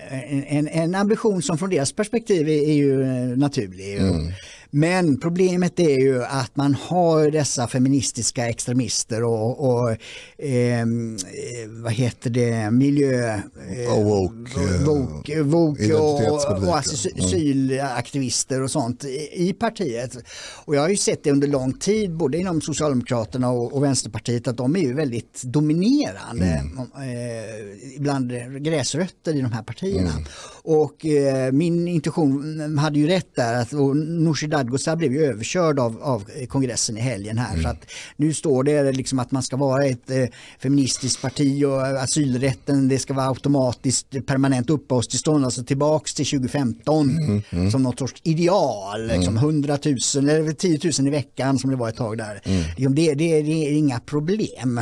En, en, ambition som från deras perspektiv är, är ju naturlig. Och, mm. Men problemet är ju att man har dessa feministiska extremister och, och ehm, eh, vad heter det, miljö... Eh, och woke, eh, woke, woke och, och asylaktivister och sånt i, partiet. Och jag har ju sett det under lång tid både inom Socialdemokraterna och, och Vänsterpartiet att de är ju väldigt dominerande mm. eh, bland gräsrötter i de här partierna. Mm. Och eh, min intuition hade ju rätt där att Nooshi Radgosar blev ju överkörd av, av eh, kongressen i helgen här. Mm. Så att nu står det liksom att man ska vara ett eh, feministiskt parti och eh, asylrätten, det ska vara automatiskt permanent uppehållstillstånd, alltså tillbaks till 2015 mm, mm. Mm. som något sorts ideal. Mm. Liksom 100 000 eller 10 000 i veckan som det var ett tag där. Mm. Liksom det, det, det är inga problem.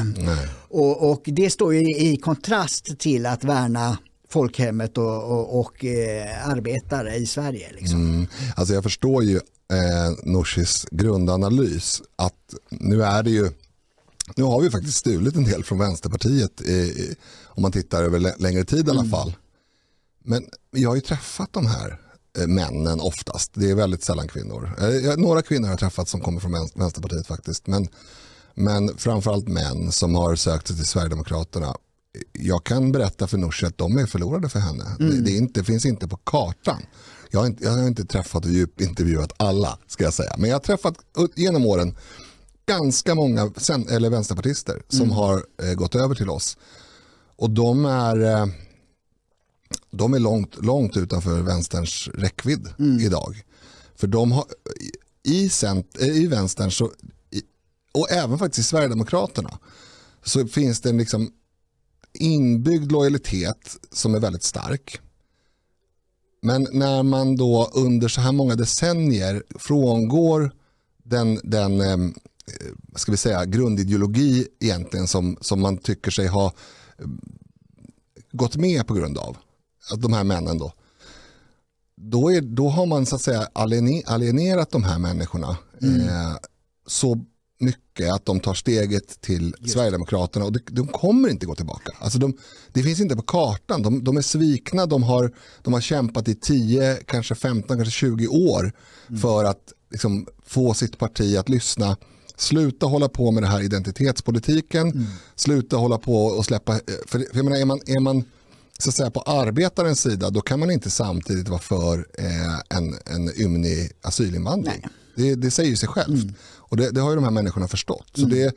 Och, och, det står ju i kontrast till att värna folkhemmet och, och, och eh, arbetare i Sverige. Liksom. Mm. Alltså jag förstår ju eh, Norsis grundanalys. Att nu är det ju nu har vi faktiskt stulit en del från Vänsterpartiet i, i, om man tittar över längre tid i alla mm. fall. Men jag har ju träffat de här eh, männen oftast. Det är väldigt sällan kvinnor. Eh, några kvinnor har jag träffat som kommer från Vänsterpartiet faktiskt. Men, men framförallt män som har sökt sig till Sverigedemokraterna. Jag kan berätta för Nooshi att de är förlorade för henne. Mm. Det, det, inte, det finns inte på kartan. Jag har, inte, jag har inte träffat och djupintervjuat alla, ska jag säga. Men jag har träffat genom åren ganska många eller vänsterpartister som mm. har eh, gått över till oss. Och de är, eh, de är långt, långt utanför vänsterns räckvidd mm. idag. För de har, i, cent, eh, i vänstern, så, och även faktiskt i Sverigedemokraterna, så finns det en liksom inbyggd lojalitet som är väldigt stark. Men när man då under så här många decennier frångår den, den ehm, eh, ska vi säga, grundideologi egentligen som, som man tycker sig ha ehm, gått med på grund av, de här männen då. Då, är, då har man så att säga alienerat de här människorna. Mm. Eh, så mycket att de tar steget till Just. Sverigedemokraterna och de, de, kommer inte gå tillbaka. Alltså de, det finns inte på kartan. De, de är svikna, de har, de har kämpat i 10, kanske 15, kanske 20 år mm. för att liksom, få sitt parti att lyssna. Sluta hålla på med den här identitetspolitiken. Mm. Sluta hålla på och släppa... Eh, för, för jag menar, är man, är man så att säga, på arbetarens sida då kan man inte samtidigt vara för eh, en, en ymnig asylinvandring. Det, det, säger sig självt. Mm. Och det, det har ju de här människorna förstått. Så mm. det,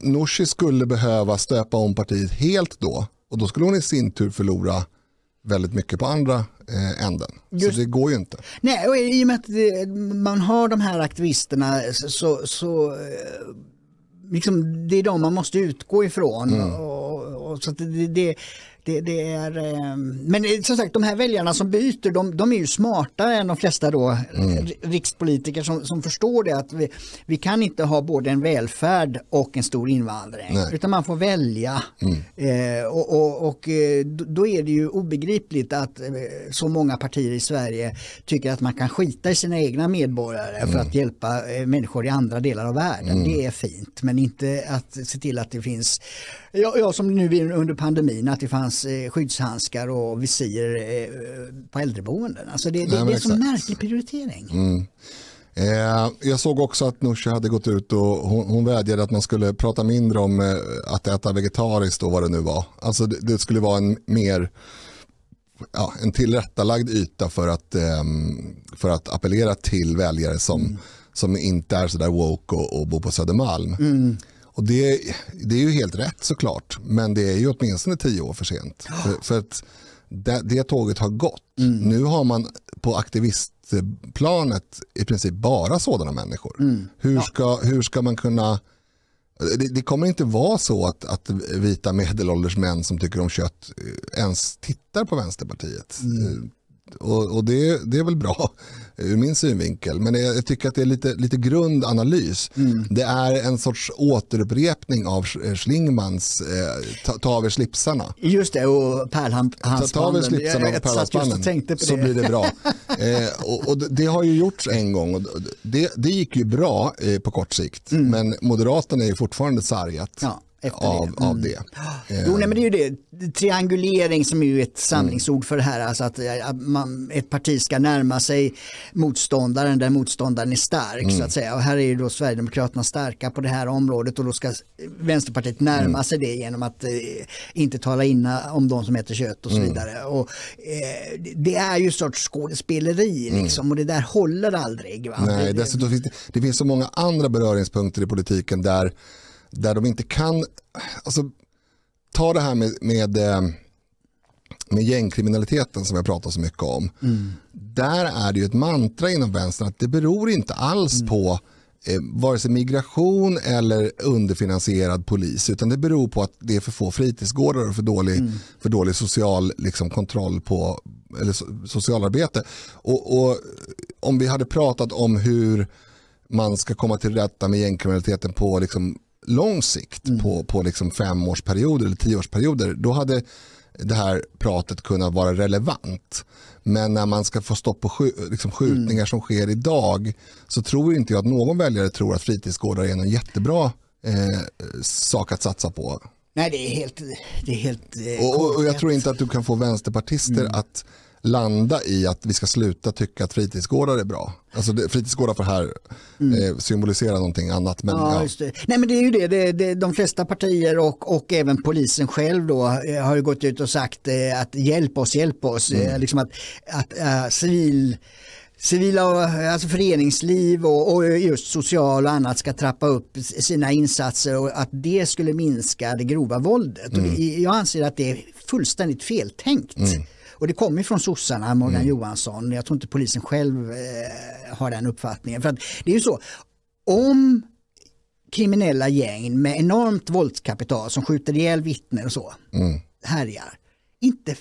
Norsi skulle behöva stöpa om partiet helt då och då skulle hon i sin tur förlora väldigt mycket på andra eh, änden. Just. Så det går ju inte. Nej, och i och med att det, man har de här aktivisterna så, så eh, liksom, det är de man måste utgå ifrån. Mm. Och, och, så det, det, det, det är, ehm, men eh, som sagt de här väljarna som byter de, de är ju smartare än de flesta då, eh, mm. rikspolitiker som, som förstår det att vi, vi kan inte ha både en välfärd och en stor invandring Nej. utan man får välja. Mm. Eh, och, och, och, eh, då är det ju obegripligt att så många partier i Sverige tycker att man kan skita i sina egna medborgare mm. för att hjälpa människor i andra delar av världen. Mm. Det är fint men inte att se till att det finns, ja, ja som nu under pandemin att det fanns fanns eh, skyddshandskar och visir eh, på äldreboenden. Alltså det, det, Nej, det är en så märklig prioritering. Mm. Eh, jag såg också att Nooshi hade gått ut och hon, hon vädjade att man skulle prata mindre om eh, att äta vegetariskt och vad det nu var. Alltså det, det skulle vara en mer ja, en tillrättalagd yta för att, eh, för att appellera till väljare som, mm. som inte är sådär woke och, och bor på Södermalm. Mm. Och det, det är ju helt rätt såklart, men det är ju åtminstone tio år för sent. För, för att det, det tåget har gått. Mm. Nu har man på aktivistplanet i princip bara sådana människor. Mm. Hur, ja. ska, hur ska man kunna det, det, kommer inte vara så att, att vita medelålders män som tycker om kött eh, ens tittar på Vänsterpartiet. Mm. Eh, och, och det, det, är väl bra ur min synvinkel. Men jag tycker att det är lite, lite grundanalys. Mm. Det är en sorts återupprepning av eh, Schlingmans eh, ta, ta av er slipsarna. Just det, och pärlhalsbanden. Ta, av er slipsarna och pärlhalsbanden så blir det bra. (laughs) eh, och, och, Det har ju gjorts en gång och det, det gick ju bra eh, på kort sikt mm. men Moderaterna är fortfarande sargat. Ja efter av, det. Mm. Av det. (gasps) Jo, nej, men det är ju det. Triangulering som är ju ett samlingsord mm. för det här, alltså eh, att, man, ett parti ska närma sig motståndaren där motståndaren är stark. Mm. så att säga. Och här är ju då Sverigedemokraterna starka på det här området och då ska Vänsterpartiet närma mm. sig det genom att eh, inte tala inna om de som heter kött och så mm. vidare. Och, eh, det är ju sorts skådespeleri mm. liksom, och det där håller aldrig. Va? Nej, dessutom finns det finns så många andra beröringspunkter i politiken där där de inte kan, alltså, ta det här med, med, eh, med gängkriminaliteten som jag pratar så mycket om. Mm. Där är det ju ett mantra inom vänstern att det beror inte alls mm. på eh, vare sig migration eller underfinansierad polis utan det beror på att det är för få fritidsgårdar och för dålig, mm. för dålig social liksom, kontroll på eller socialarbete. Och, och, Om vi hade pratat om hur man ska komma till rätta med gängkriminaliteten på liksom, lång sikt mm. på, på liksom femårsperioder eller tioårsperioder då hade det här pratet kunnat vara relevant. Men när man ska få stopp på sju, liksom skjutningar mm. som sker idag så tror inte jag att någon väljare tror att fritidsgårdar är någon jättebra eh, sak att satsa på. Nej, det är helt... Det är helt eh, och, och, jag tror inte att du kan få vänsterpartister mm. att landa i att vi ska sluta tycka att fritidsgårdar är bra. Alltså det, fritidsgårdar får här mm. eh, symbolisera någonting annat. Men, ja, ja. Nej, men det är ju det. det, det de flesta partier och, och även polisen själv då, eh, har gått ut och sagt eh, att hjälp oss, hjälp oss. Mm. Eh, liksom att, att eh, civil civila, alltså föreningsliv och, och just social och annat ska trappa upp sina insatser och att det skulle minska det grova våldet. Mm. jag anser att det är fullständigt feltänkt. Mm. Och det kommer från sossarna, Morgan mm. Johansson. Jag tror inte polisen själv eh, har den uppfattningen. För att, det är ju så, om kriminella gäng med enormt våldskapital som skjuter ihjäl vittnen och så mm. härjar, inte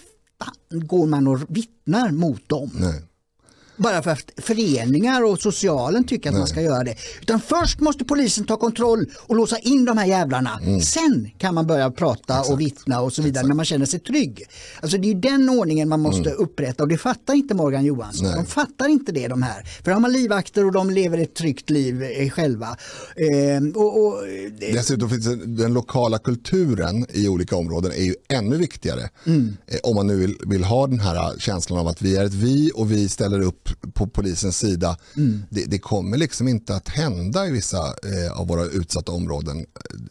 fan går man och vittnar mot dem. Nej bara för att föreningar och socialen tycker att Nej. man ska göra det. Utan först måste polisen ta kontroll och låsa in de här jävlarna. Mm. Sen kan man börja prata Exakt. och vittna och så vidare Exakt. när man känner sig trygg. Alltså det är den ordningen man måste mm. upprätta och det fattar inte Morgan Johansson. Nej. De fattar inte det de här. För de har man livvakter och de lever ett tryggt liv eh, själva. Ehm, och, och, eh. Dessutom finns den lokala kulturen i olika områden är ju ännu viktigare. Mm. Eh, om man nu vill, vill ha den här känslan av att vi är ett vi och vi ställer upp på polisens sida. Mm. Det, det, kommer liksom inte att hända i vissa eh, av våra utsatta områden.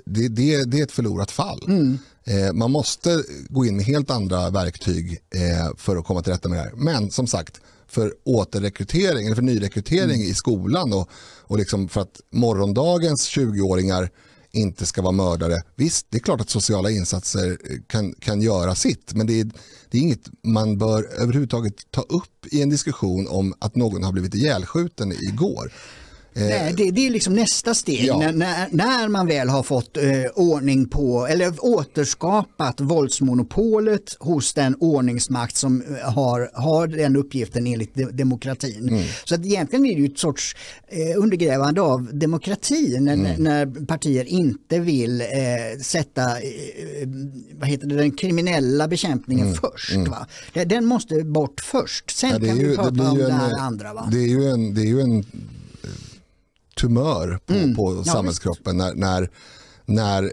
Det, det, det är ett förlorat fall. Mm. Eh, man måste gå in med helt andra verktyg eh, för att komma till rätta med det här. Men som sagt, för återrekrytering eller för nyrekrytering mm. i skolan och, och liksom för att morgondagens 20-åringar inte ska vara mördare. Visst, det är klart att sociala insatser eh, kan, kan göra sitt, men det är, det är inget man bör överhuvudtaget ta upp i en diskussion om att någon har blivit ihjälskjuten igår. Eh, Nej, det, det är liksom nästa steg. Ja. När, när, man väl har fått eh, ordning på eller återskapat våldsmonopolet hos den ordningsmakt som eh, har, har den uppgiften enligt de, demokratin. Mm. Så att egentligen är det ju ett sorts eh, undergrävande av demokratin när, mm. när partier inte vill eh, sätta eh, vad heter det, den kriminella bekämpningen mm. först. Mm. Va? Den måste bort först. Sen ja, kan ju, vi prata om det här andra. Va? Det är ju en, det är ju en tumör på, mm. på ja, samhällskroppen när, när, när,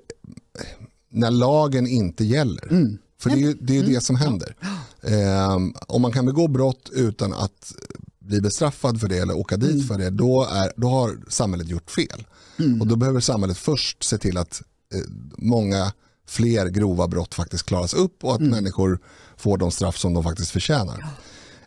när, lagen inte gäller. Mm. För det är ju det, är mm. det som händer. Eh, om man kan begå brott utan att bli bestraffad för det eller åka dit mm. för det, då, är, då har samhället gjort fel. Mm. Och Då behöver samhället först se till att eh, många fler grova brott faktiskt klaras upp och att mm. människor får de straff som de faktiskt förtjänar.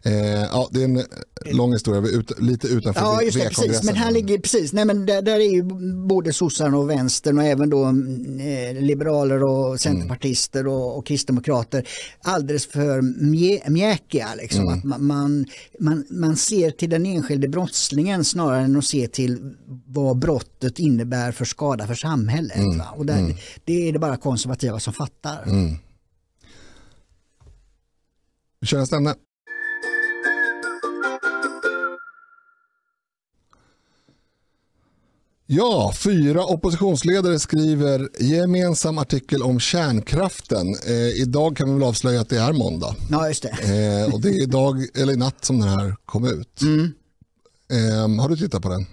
Eh, ja, det är en eh, lång historia, ut, lite utanför ja, just det, precis, Men här ligger, precis, nej, men där, där är ju både sossarna och vänstern och även då mm, eh, liberaler och mm. centerpartister mm. och, och, kristdemokrater alldeles för mjä, mjäkiga. Liksom, mm. att man, man, man, man, ser till den enskilde brottslingen snarare än att se till vad brottet innebär för skada för samhället. Mm. Och där, mm. Det är det bara konservativa som fattar. Vi kör nästa ämne. Ja, fyra oppositionsledare skriver gemensam artikel om kärnkraften. Eh, idag kan vi väl avslöja att det är måndag. Ja, just det. Eh, och det är idag, eller i natt som den här kom ut. Mm. Eh, har du tittat på den?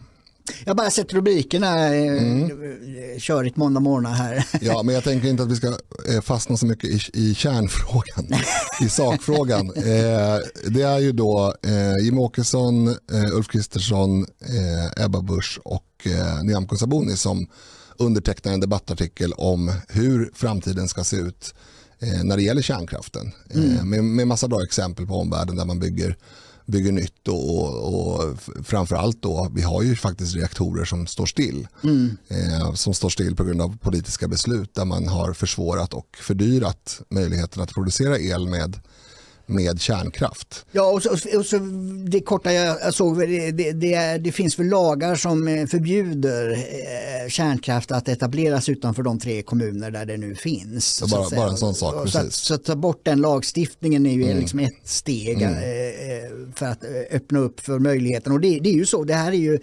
Jag har bara sett rubrikerna, eh, mm. Eh, körigt måndag morgon här. Ja, men jag tänker inte att vi ska eh, fastna så mycket i, i kärnfrågan, (laughs) i sakfrågan. det är ju då eh, Jimmie Åkesson, Ulf Kristersson, Ebba Busch och Nyamko Sabuni som undertecknar en debattartikel om hur framtiden ska se ut när det gäller kärnkraften. Mm. Med, med massa bra exempel på omvärlden där man bygger bygger nytt och, och, och framförallt då, vi har ju faktiskt reaktorer som står still. Mm. Eh, som står still på grund av politiska beslut där man har försvårat och fördyrat möjligheten att producera el med med kärnkraft. Ja, och så, och så det korta jag såg, det, det, det, finns väl lagar som eh, förbjuder eh, kärnkraft att etableras utanför de tre kommuner där det nu finns. Så bara, bara en sån sak, precis. att, så att ta bort den lagstiftningen är ju mm. liksom ett steg mm. Eh, för att öppna upp för möjligheten. Och det, det, är ju så, det här är ju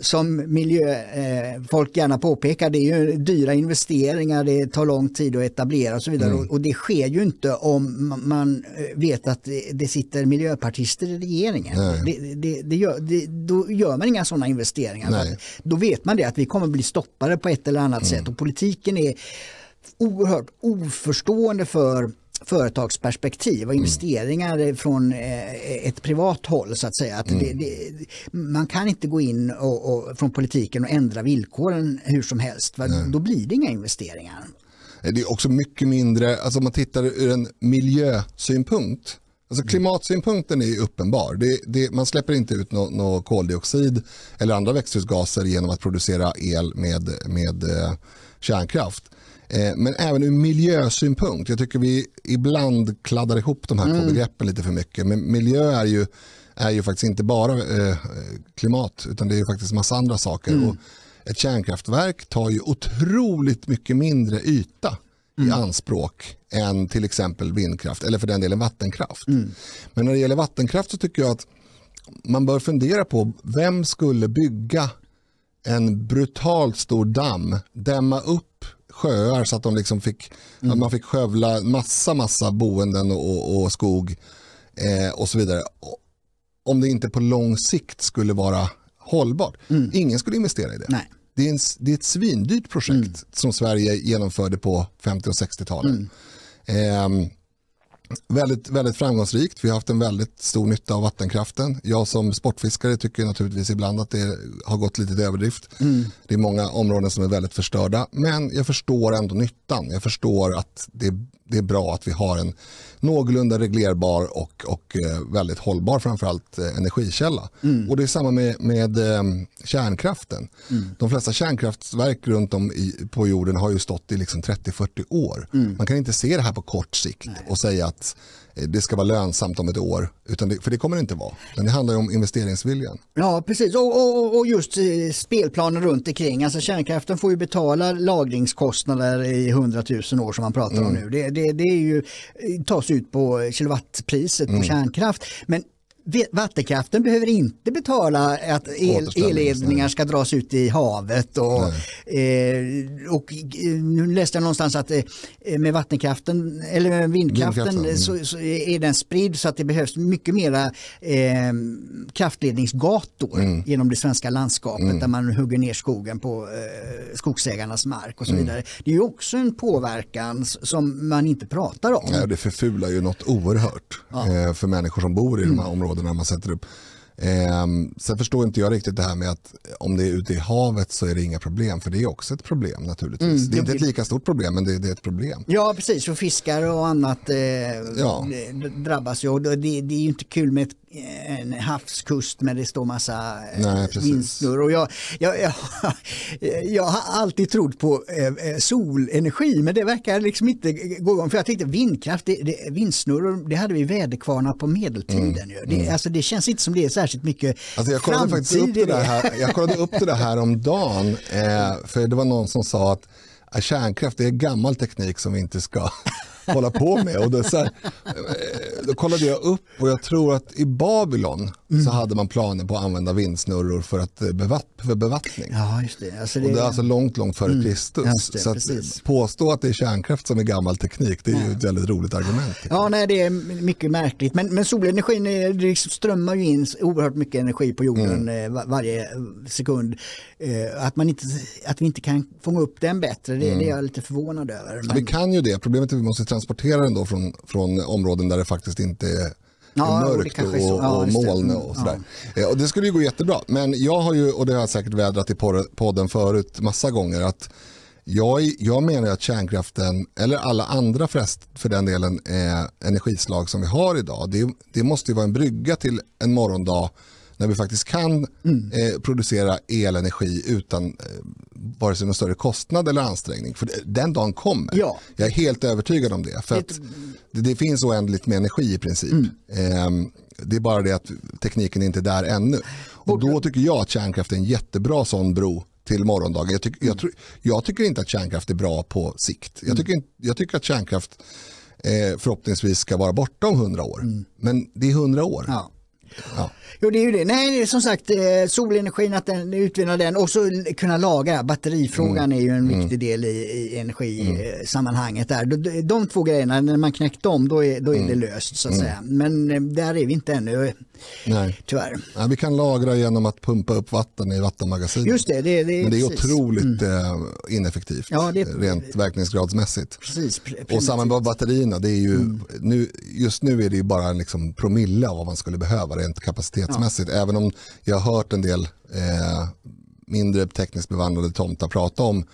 som miljöfolk gärna påpekar, det är ju dyra investeringar, det tar lång tid att etablera och så vidare. Mm. och det sker ju inte om man man eh, vet att det sitter miljöpartister i regeringen. Det, det, det gör, då gör man inga sådana investeringar. Då vet man det att vi kommer bli stoppade på ett eller annat mm. sätt och politiken är oerhört oförstående för företagsperspektiv och mm. investeringar mm. från eh, ett privat håll. så att säga. Att mm. det, det, man kan inte gå in och, och, från politiken och ändra villkoren hur som helst. Då blir det inga investeringar. Eh, det är också mycket mindre, alltså om man tittar ur en miljösynpunkt. Alltså mm. klimatsynpunkten är uppenbar. Det, det, man släpper inte ut någon no koldioxid eller andra växthusgaser genom att producera el med, med eh, kärnkraft. Eh, men även ur miljösynpunkt. Jag tycker vi ibland kladdar ihop de här mm. två begreppen lite för mycket. Men miljö är ju, är ju faktiskt inte bara eh, klimat utan det är ju faktiskt massa andra saker. Mm. Och ett kärnkraftverk tar ju otroligt mycket mindre yta mm. i anspråk än till exempel vindkraft eller för den delen vattenkraft. Mm. Men när det gäller vattenkraft så tycker jag att man bör fundera på vem skulle bygga en brutalt stor damm, dämma upp sjöar så att, de liksom fick, mm. att man fick skövla massa, massa boenden och, och, skog eh, och så vidare. Om det inte på lång sikt skulle vara hållbart. Mm. Ingen skulle investera i det. Nej. Det, är en, det är ett svindyrt projekt mm. som Sverige genomförde på 50 och 60-talen. Mm. Eh, väldigt, väldigt framgångsrikt. Vi har haft en väldigt stor nytta av vattenkraften. Jag som sportfiskare tycker naturligtvis ibland att det har gått lite till överdrift. Mm. Det är många områden som är väldigt förstörda, men jag förstår ändå nyttan. Jag förstår att det det är bra att vi har en någorlunda reglerbar och, och eh, väldigt hållbar framförallt eh, energikälla. Mm. Och det är samma med, med eh, kärnkraften. Mm. De flesta kärnkraftverk runt om i, på jorden har ju stått i liksom 30-40 år. Mm. Man kan inte se det här på kort sikt Nej. och säga att Eh, det ska vara lönsamt om ett år. Utan det, för det kommer det inte vara. Men det handlar om investeringsviljan. Ja, precis. Och, och, och just eh, spelplanen runt omkring. Alltså kärnkraften får ju betala lagringskostnader i 100 000 år som man pratar mm. om nu. Det, det, det är ju, eh, tas ut på kilowattpriset mm. på kärnkraft. Men Vattenkraften behöver inte betala att elledningar ska dras ut i havet. Och, eh, och eh, nu läste jag någonstans att eh, med vattenkraften eller med vindkraften, vindkraften så, mm. så, är den spridd så att det behövs mycket mera eh, kraftledningsgator mm. genom det svenska landskapet mm. där man hugger ner skogen på eh, skogsägarnas mark och så mm. vidare. Det är också en påverkan som man inte pratar om. Ja, det förfular ju något oerhört ja. Eh, för människor som bor i de här mm. områdena områdena man sätter upp. Eh, sen förstår inte jag riktigt det här med att om det är ute i havet så är det inga problem, för det är också ett problem naturligtvis. Mm, det är inte ett lika stort problem, men det, det är ett problem. Ja, precis. Och fiskar och annat eh, ja. Eh, drabbas ju. Det, det, är ju inte kul med ett Eh, en havskust men det står massa eh, Nej, vindsnurror. Jag, jag, jag, (laughs) jag, har alltid trott på eh, solenergi men det verkar liksom inte gå igång. För jag tänkte vindkraft, det, det, vindsnurror det hade vi väderkvarnar på medeltiden. Mm, det, mm. Alltså, det känns inte som det är särskilt mycket alltså, jag kollade framtid upp det, det här, Jag kollade upp det här om dagen för det var någon som sa att ah, kärnkraft är gammal teknik som vi inte ska hålla på med. Och då, så här, eh, då kollade jag upp och jag tror att i Babylon mm. så hade man planer på att använda vindsnurror för, att eh, bevatt, för bevattning. Ja, just det. Alltså det... Och det är alltså långt, långt före mm. Kristus. Det, så att påstå att det är kärnkraft som är gammal teknik, det är ja. ju ett väldigt roligt argument. Ja, nej, det är mycket märkligt. Men, men solenergin är, det liksom strömmar ju in oerhört mycket energi på jorden mm. Eh, varje sekund. Att, man inte, att vi inte kan fånga upp den bättre, det, mm. det är jag lite förvånad över. Men... Ja, vi kan ju det, problemet är att vi måste transportera den då från, från områden där det faktiskt inte är ja, mörkt och, och, ja, moln och mm, sådär. Ja. Eh, och det skulle ju gå jättebra. Men jag har ju, och det har jag säkert vädrat i podden förut massa gånger, att jag, jag menar att kärnkraften, eller alla andra för den delen, eh, energislag som vi har idag, det, det måste vara en brygga till en morgondag när vi faktiskt kan mm. eh, producera elenergi utan eh, vare sig någon större kostnad eller ansträngning. För den dagen kommer. Ja. Jag är helt övertygad om det. För det... det, finns oändligt med energi i princip. Mm. Ehm, det är bara det att tekniken är inte är där ännu. Och då tycker jag att kärnkraft är en jättebra sån bro till morgondagen. Jag, tyck, jag, mm. jag tycker inte att kärnkraft är bra på sikt. Jag mm. tycker, jag tycker att kärnkraft eh, förhoppningsvis ska vara borta om hundra år. Mm. Men det är hundra år. Ja. Ja. Jo, det är ju det. Nej, som sagt, eh, solenergin, att den, utvinna den och så kunna lagra. Batterifrågan mm. är ju en mm. viktig del i, i mm. energisammanhanget. Där. De, de två grejerna, när man knäckt dem, då är, då är mm. det löst så att mm. säga. Men eh, där är vi inte ännu, eh, Nej. tyvärr. Nej, vi kan lagra genom att pumpa upp vatten i vattenmagasinet. Just det, det, det, Men det är precis. otroligt mm. ineffektivt, ja, det, rent verkningsgradsmässigt. Precis, och samma med batterierna, det är ju, nu, just nu är det ju bara en liksom promille av vad man skulle behöva rent kapacitetsmässigt. Ja. Även om jag har hört en del eh, mindre tekniskt bevandrade tomtar prata om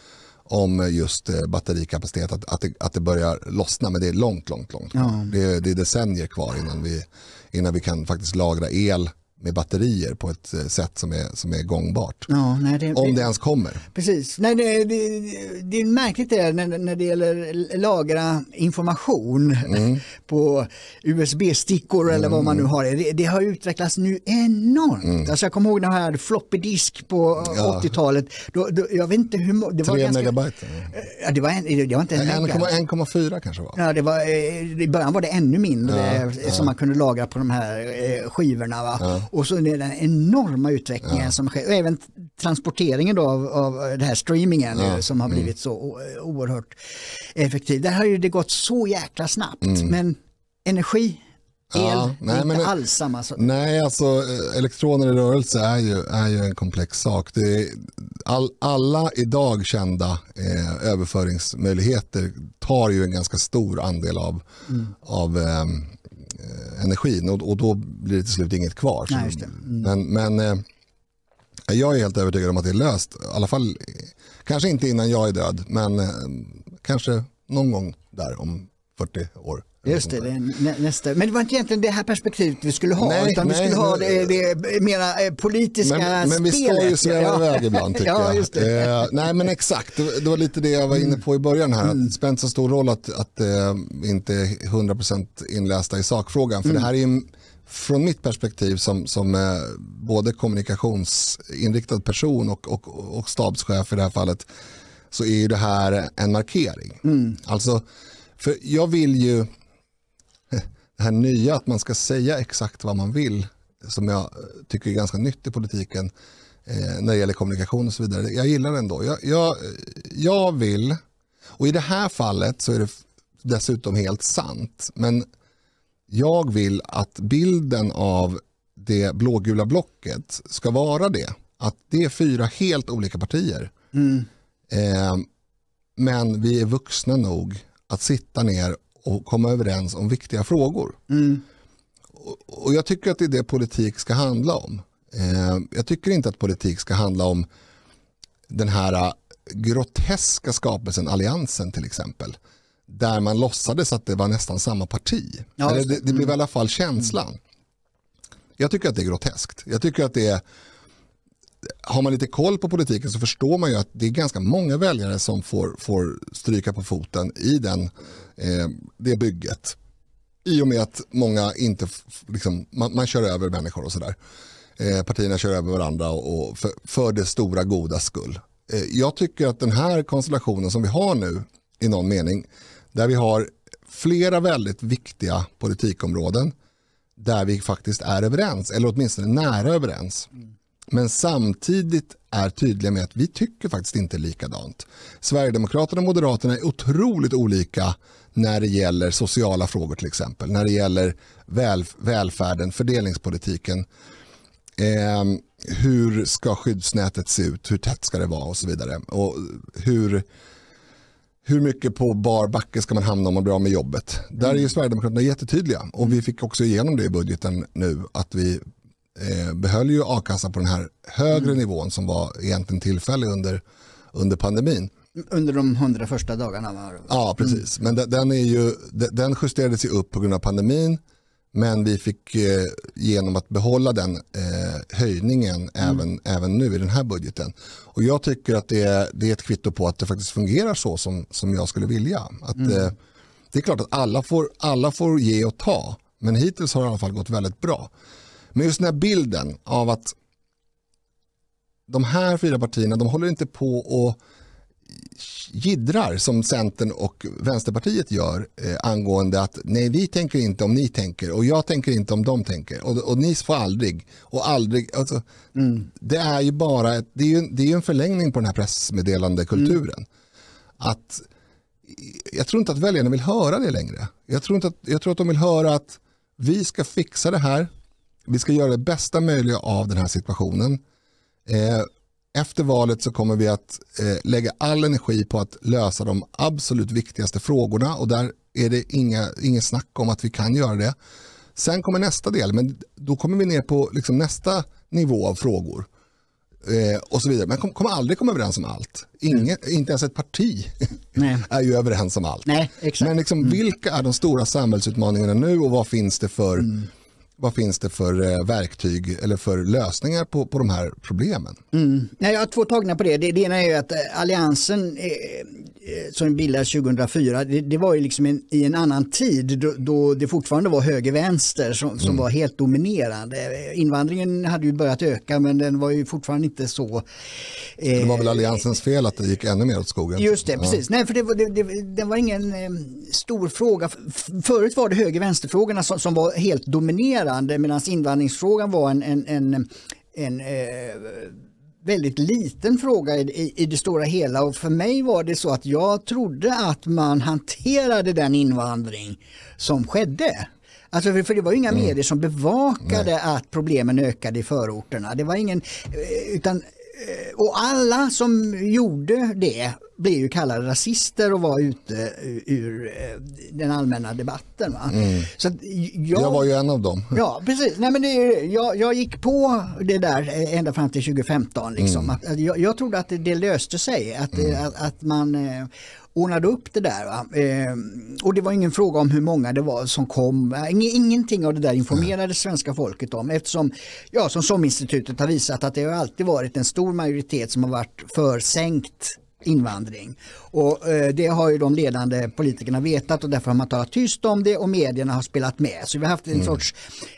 om just eh, batterikapacitet, att, att, det, att det börjar lossna. Men det är långt, långt, långt. Ja. Det, är, det är decennier kvar innan vi, innan vi kan faktiskt lagra el med batterier på ett eh, sätt som är, som är gångbart. Ja, nej, det, om det ens kommer. Precis. Nej, det, det, det är märkligt det när, när det gäller lagra information mm. (laughs) på USB-stickor eller vad man nu mm. har. Det, har utvecklats nu enormt. Mm. Alltså jag kommer ihåg när den hade floppy disk på ja. 80-talet. Då, då, jag vet inte hur många. Tre megabyte? Eh, ja, det var, en, det var inte en 1,4 kanske var. Ja, det var. Eh, I början var det ännu mindre ja, som man kunde lagra på de här skivorna. Va? Och så den enorma utvecklingen ja. som sker, och även transporteringen då av, av det här streamingen ja. som har mm. blivit så oerhört effektiv. Där har ju det gått så jäkla snabbt, mm. men energi El, ja, nej, inte men, alls samma sak. Nej, alltså eh, elektroner i rörelse är ju, är ju en komplex sak. Det är, all, alla idag kända eh, överföringsmöjligheter tar ju en ganska stor andel av, mm. av eh, Eh, energin och, och då blir det till slut inget kvar. Nej, mm. Men, men eh, jag är helt övertygad om att det är löst. I alla fall, kanske inte innan jag är död, men eh, kanske någon gång där om 40 år. Just det, det nä, nästa. Men det var inte egentligen det här perspektivet vi skulle ha nej, utan vi nej, ha det, det mera eh, politiska men, men vi står ju så jävla väg ibland tycker (laughs) ja, just det. Eh, nej men exakt, det, var lite det jag var inne på i början här. Mm. Att det spelar inte så stor roll att, att eh, inte 100% inlästa i sakfrågan för mm. det här är ju från mitt perspektiv som, som eh, både kommunikationsinriktad person och, och, och stabschef i det här fallet så är ju det här en markering. Mm. Alltså, för jag vill ju det här nya att man ska säga exakt vad man vill som jag tycker är ganska nytt i politiken eh, när det gäller kommunikation och så vidare. Jag gillar det ändå. Jag, jag, jag vill, och i det här fallet så är det dessutom helt sant, men jag vill att bilden av det blågula blocket ska vara det. Att det är fyra helt olika partier. Mm. Eh, men vi är vuxna nog att sitta ner och komma överens om viktiga frågor. Mm. Och, Jag tycker att det är det politik ska handla om. Eh, jag tycker inte att politik ska handla om den här äh, groteska skapelsen Alliansen till exempel. Där man låtsades att det var nästan samma parti. Ja, det, det blev mm. i alla fall känslan. Mm. Jag tycker att det är groteskt. Jag tycker att det är har man lite koll på politiken så förstår man ju att det är ganska många väljare som får, får stryka på foten i den eh, det bygget. I och med att många inte, liksom, man, man kör över människor och sådär. Eh, partierna kör över varandra och, och för, för, det stora goda skull. Eh, jag tycker att den här konstellationen som vi har nu i någon mening, där vi har flera väldigt viktiga politikområden där vi faktiskt är överens, eller åtminstone nära överens. Mm. Men samtidigt är tydliga med att vi tycker faktiskt inte likadant. Sverigedemokraterna och Moderaterna är otroligt olika när det gäller sociala frågor till exempel, när det gäller väl, välfärden, fördelningspolitiken. Eh, hur ska skyddsnätet se ut? Hur tätt ska det vara och så vidare. Och hur, hur mycket på bar backe ska man hamna om man blir av med jobbet? Där är ju mm. Sverigedemokraterna jättetydliga och vi fick också igenom det i budgeten nu att vi eh, behöll ju a-kassan på den här högre mm. nivån som var egentligen tillfällig under, under pandemin. Under de hundra första dagarna? Var... Ja, precis. Mm. Men den, är ju, den justerades ju upp på grund av pandemin. Men vi fick eh, genom att behålla den eh, höjningen mm. även, nu i den här budgeten. Och Jag tycker att det är, det är ett kvitto på att det faktiskt fungerar så som, som jag skulle vilja. Att, mm. eh, det är klart att alla får, alla får ge och ta, men hittills har det i alla fall gått väldigt bra. Men just den här bilden av att de här fyra partierna de håller inte på och gidrar som Centern och Vänsterpartiet gör eh, angående att nej, vi tänker inte om ni tänker och jag tänker inte om de tänker och, och ni får aldrig och aldrig. Alltså, mm. Det är ju bara det är ju, det är en förlängning på den här pressmeddelandekulturen. Mm. Att, jag tror inte att väljarna vill höra det längre. Jag tror, inte att, jag tror att de vill höra att vi ska fixa det här. Vi ska göra det bästa möjliga av den här situationen. Eh, efter valet så kommer vi att eh, lägga all energi på att lösa de absolut viktigaste frågorna och där är det inget snack om att vi kan göra det. Sen kommer nästa del, men då kommer vi ner på liksom nästa nivå av frågor. Eh, och så vidare. Man kommer, kommer aldrig komma överens om allt. Ingen, mm. Inte ens ett parti (laughs) är ju överens om allt. Nej, men liksom, mm. vilka är de stora samhällsutmaningarna nu och vad finns det för mm vad finns det för eh, verktyg eller för lösningar på, på de här problemen? Mm. Nej, jag har två tagningar på det. det. Det ena är att eh, alliansen eh, som bildades 2004, det, det var ju liksom en, i en annan tid då, då det fortfarande var höger-vänster som, som mm. var helt dominerande. Invandringen hade ju börjat öka men den var ju fortfarande inte så... Eh, det var väl alliansens fel att det gick ännu mer åt skogen? Just det, precis. Nej, för det var, det, det, det var ingen eh, stor fråga. Förut var det höger vänsterfrågorna som, som var helt dominerande bärande medan invandringsfrågan var en, en, en, en eh, väldigt liten fråga i, i, det stora hela och för mig var det så att jag trodde att man hanterade den invandring som skedde. Alltså för, det var ju inga mm. medier som bevakade Nej. att problemen ökade i förorterna. Det var ingen, eh, utan Eh, och alla som gjorde det blev ju kallade rasister och var ute eh, ur eh, den allmänna debatten. Mm. Så jag, jag, var ju en av dem. Ja, precis. Nej, men det, jag, jag gick på det där ända fram till 2015. Liksom. Mm. Att, jag, jag, trodde att det, det löste sig. Att, mm. att, att, man, ordnade upp det där. Eh, och det var ingen fråga om hur många det var som kom. Ingenting av det där informerade svenska folket om eftersom, ja som SOM-institutet har visat att det har alltid varit en stor majoritet som har varit för sänkt invandring. Och eh, Det har ju de ledande politikerna vetat och därför har man talat tyst om det och medierna har spelat med. Så vi har haft en mm. sorts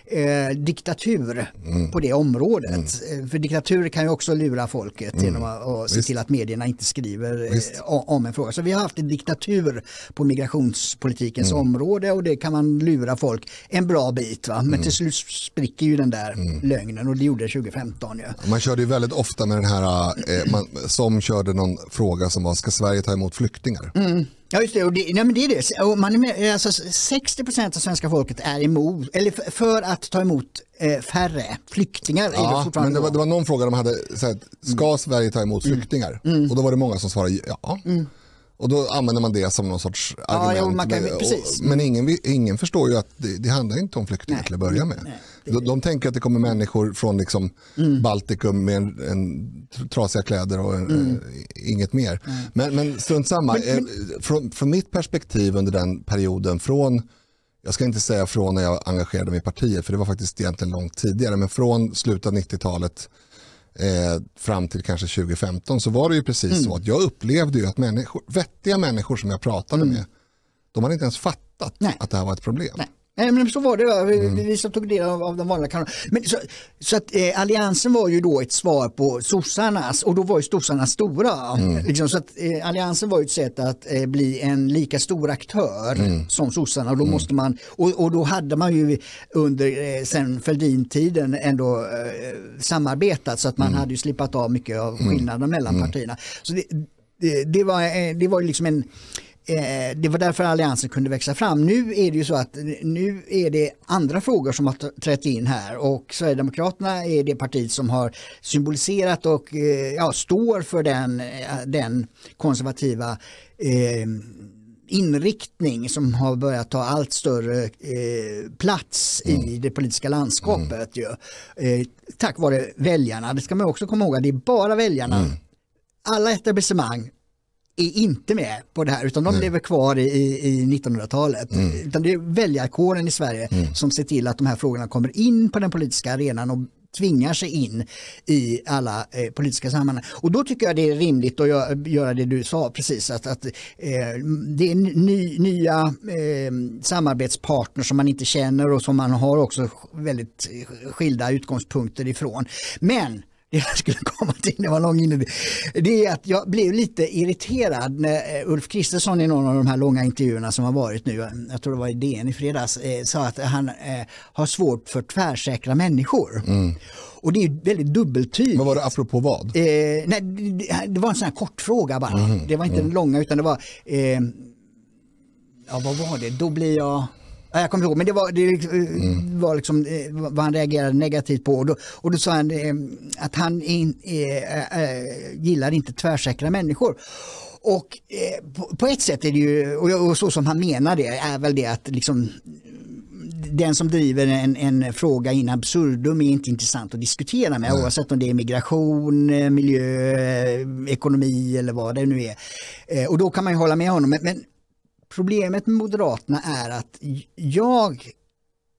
eh, diktatur mm. på det området. Mm. Eh, för diktaturer kan ju också lura folket mm. genom att och se Visst. till att medierna inte skriver eh, om en fråga. Så vi har haft en diktatur på migrationspolitikens mm. område och det kan man lura folk en bra bit. Va? Men mm. till slut spricker ju den där lögnen och det gjorde det 2015. Ja. Man körde ju väldigt ofta med den här, eh, man, som körde någon fråga fråga som var, ska Sverige ta emot flyktingar? Mm. Ja, just det. Och det, nej, men det är det. Och man är med, alltså, 60 procent av svenska folket är emot, eller för att ta emot eh, färre flyktingar. Ja, det men det var, det var någon fråga de hade, så här, ska mm. Sverige ta emot mm. flyktingar? Mm. Och då var det många som svarade ja. Mm. Och då använder man det som någon sorts argument. Ja, jo, kan, men ingen, ingen förstår ju att det, det handlar inte om flyktingar nej, till att börja med. Nej, det... de, de, tänker att det kommer människor från liksom mm. Baltikum med en, en, trasiga kläder och en, mm. Eh, inget mer. Mm. Men, men strunt samma, men... Eh, från, från mitt perspektiv under den perioden från jag ska inte säga från när jag engagerade mig i partiet, för det var faktiskt egentligen långt tidigare, men från slutet av 90-talet eh, fram till kanske 2015 så var det ju precis mm. så att jag upplevde ju att människor, vettiga människor som jag pratade mm. med, de hade inte ens fattat Nej. att det här var ett problem. Nej. Nej men så var det, då. vi, mm. vi som tog del av, av de vanliga kanalerna. så så att, eh, Alliansen var ju då ett svar på sossarnas och då var ju sossarna stora. Mm. Liksom, så att, eh, alliansen var ju ett sätt att eh, bli en lika stor aktör mm. som sossarna och då, mm. måste man, och, och, då hade man ju under eh, sen Fälldin-tiden ändå eh, samarbetat så att man mm. hade ju slippat av mycket av mm. skillnaden mellan partierna. Så det, det, det var, eh, det var liksom en Eh, det var därför Alliansen kunde växa fram. Nu är det ju så att nu är det andra frågor som har trätt in här och Sverigedemokraterna är det parti som har symboliserat och eh, ja, står för den, eh, den konservativa eh, inriktning som har börjat ta allt större eh, plats mm. i det politiska mm. landskapet. Mm. Eh, tack vare väljarna, det ska man också komma ihåg, det är bara väljarna. Mm. Alla etablissemang är inte med på det här utan de mm. lever kvar i, i 1900-talet. Mm. Utan det är väljarkåren i Sverige mm. som ser till att de här frågorna kommer in på den politiska arenan och tvingar sig in i alla eh, politiska sammanhang. Och då tycker jag det är rimligt att göra, göra det du sa precis, att, att eh, det är ny, nya eh, samarbetspartner som man inte känner och som man har också väldigt skilda utgångspunkter ifrån. Men det jag skulle komma till, det var lång inledning, det är att jag blev lite irriterad när eh, Ulf Kristersson i någon av de här långa intervjuerna som har varit nu, eh, jag tror det var i DN i fredags, eh, sa att han har svårt för tvärsäkra människor. Mm. Och det är väldigt dubbeltydigt. Men var det apropå vad? Eh, nej, det var en sån här kort fråga bara. Mm. Det var inte mm. den långa utan det var, eh, ja vad var det, då blir jag Ja, jag kommer ihåg, men det var, det eh, mm. var liksom, eh, vad han reagerade negativt på. Och då, och då sa han eh, att han in, äh, äh, gillar inte tvärsäkra människor. Och eh, på, på, ett sätt är det ju, och, och så som han menar det, är väl det att liksom den som driver en, en, fråga in absurdum är inte intressant att diskutera med mm. oavsett om det är migration, miljö, ekonomi eller vad det nu är. Och då kan man ju hålla med honom. Men, men Problemet med Moderaterna är att jag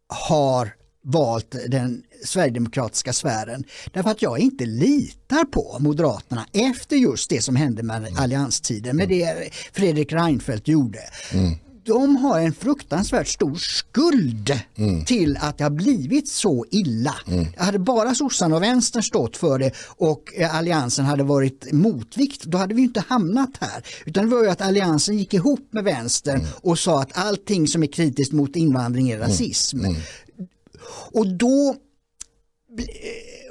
har valt den sverigedemokratiska sfären därför att jag inte litar på Moderaterna efter just det som hände med mm. allianstiden, med det mm. Fredrik Reinfeldt gjorde. Mm de har en fruktansvärt stor skuld mm. till att det har blivit så illa. Mm. Hade bara sossarna och vänstern stått för det och eh, alliansen hade varit motvikt, då hade vi inte hamnat här. Utan det var ju att alliansen gick ihop med vänstern mm. och sa att allting som är kritiskt mot invandring är mm. rasism. Mm. Och då eh,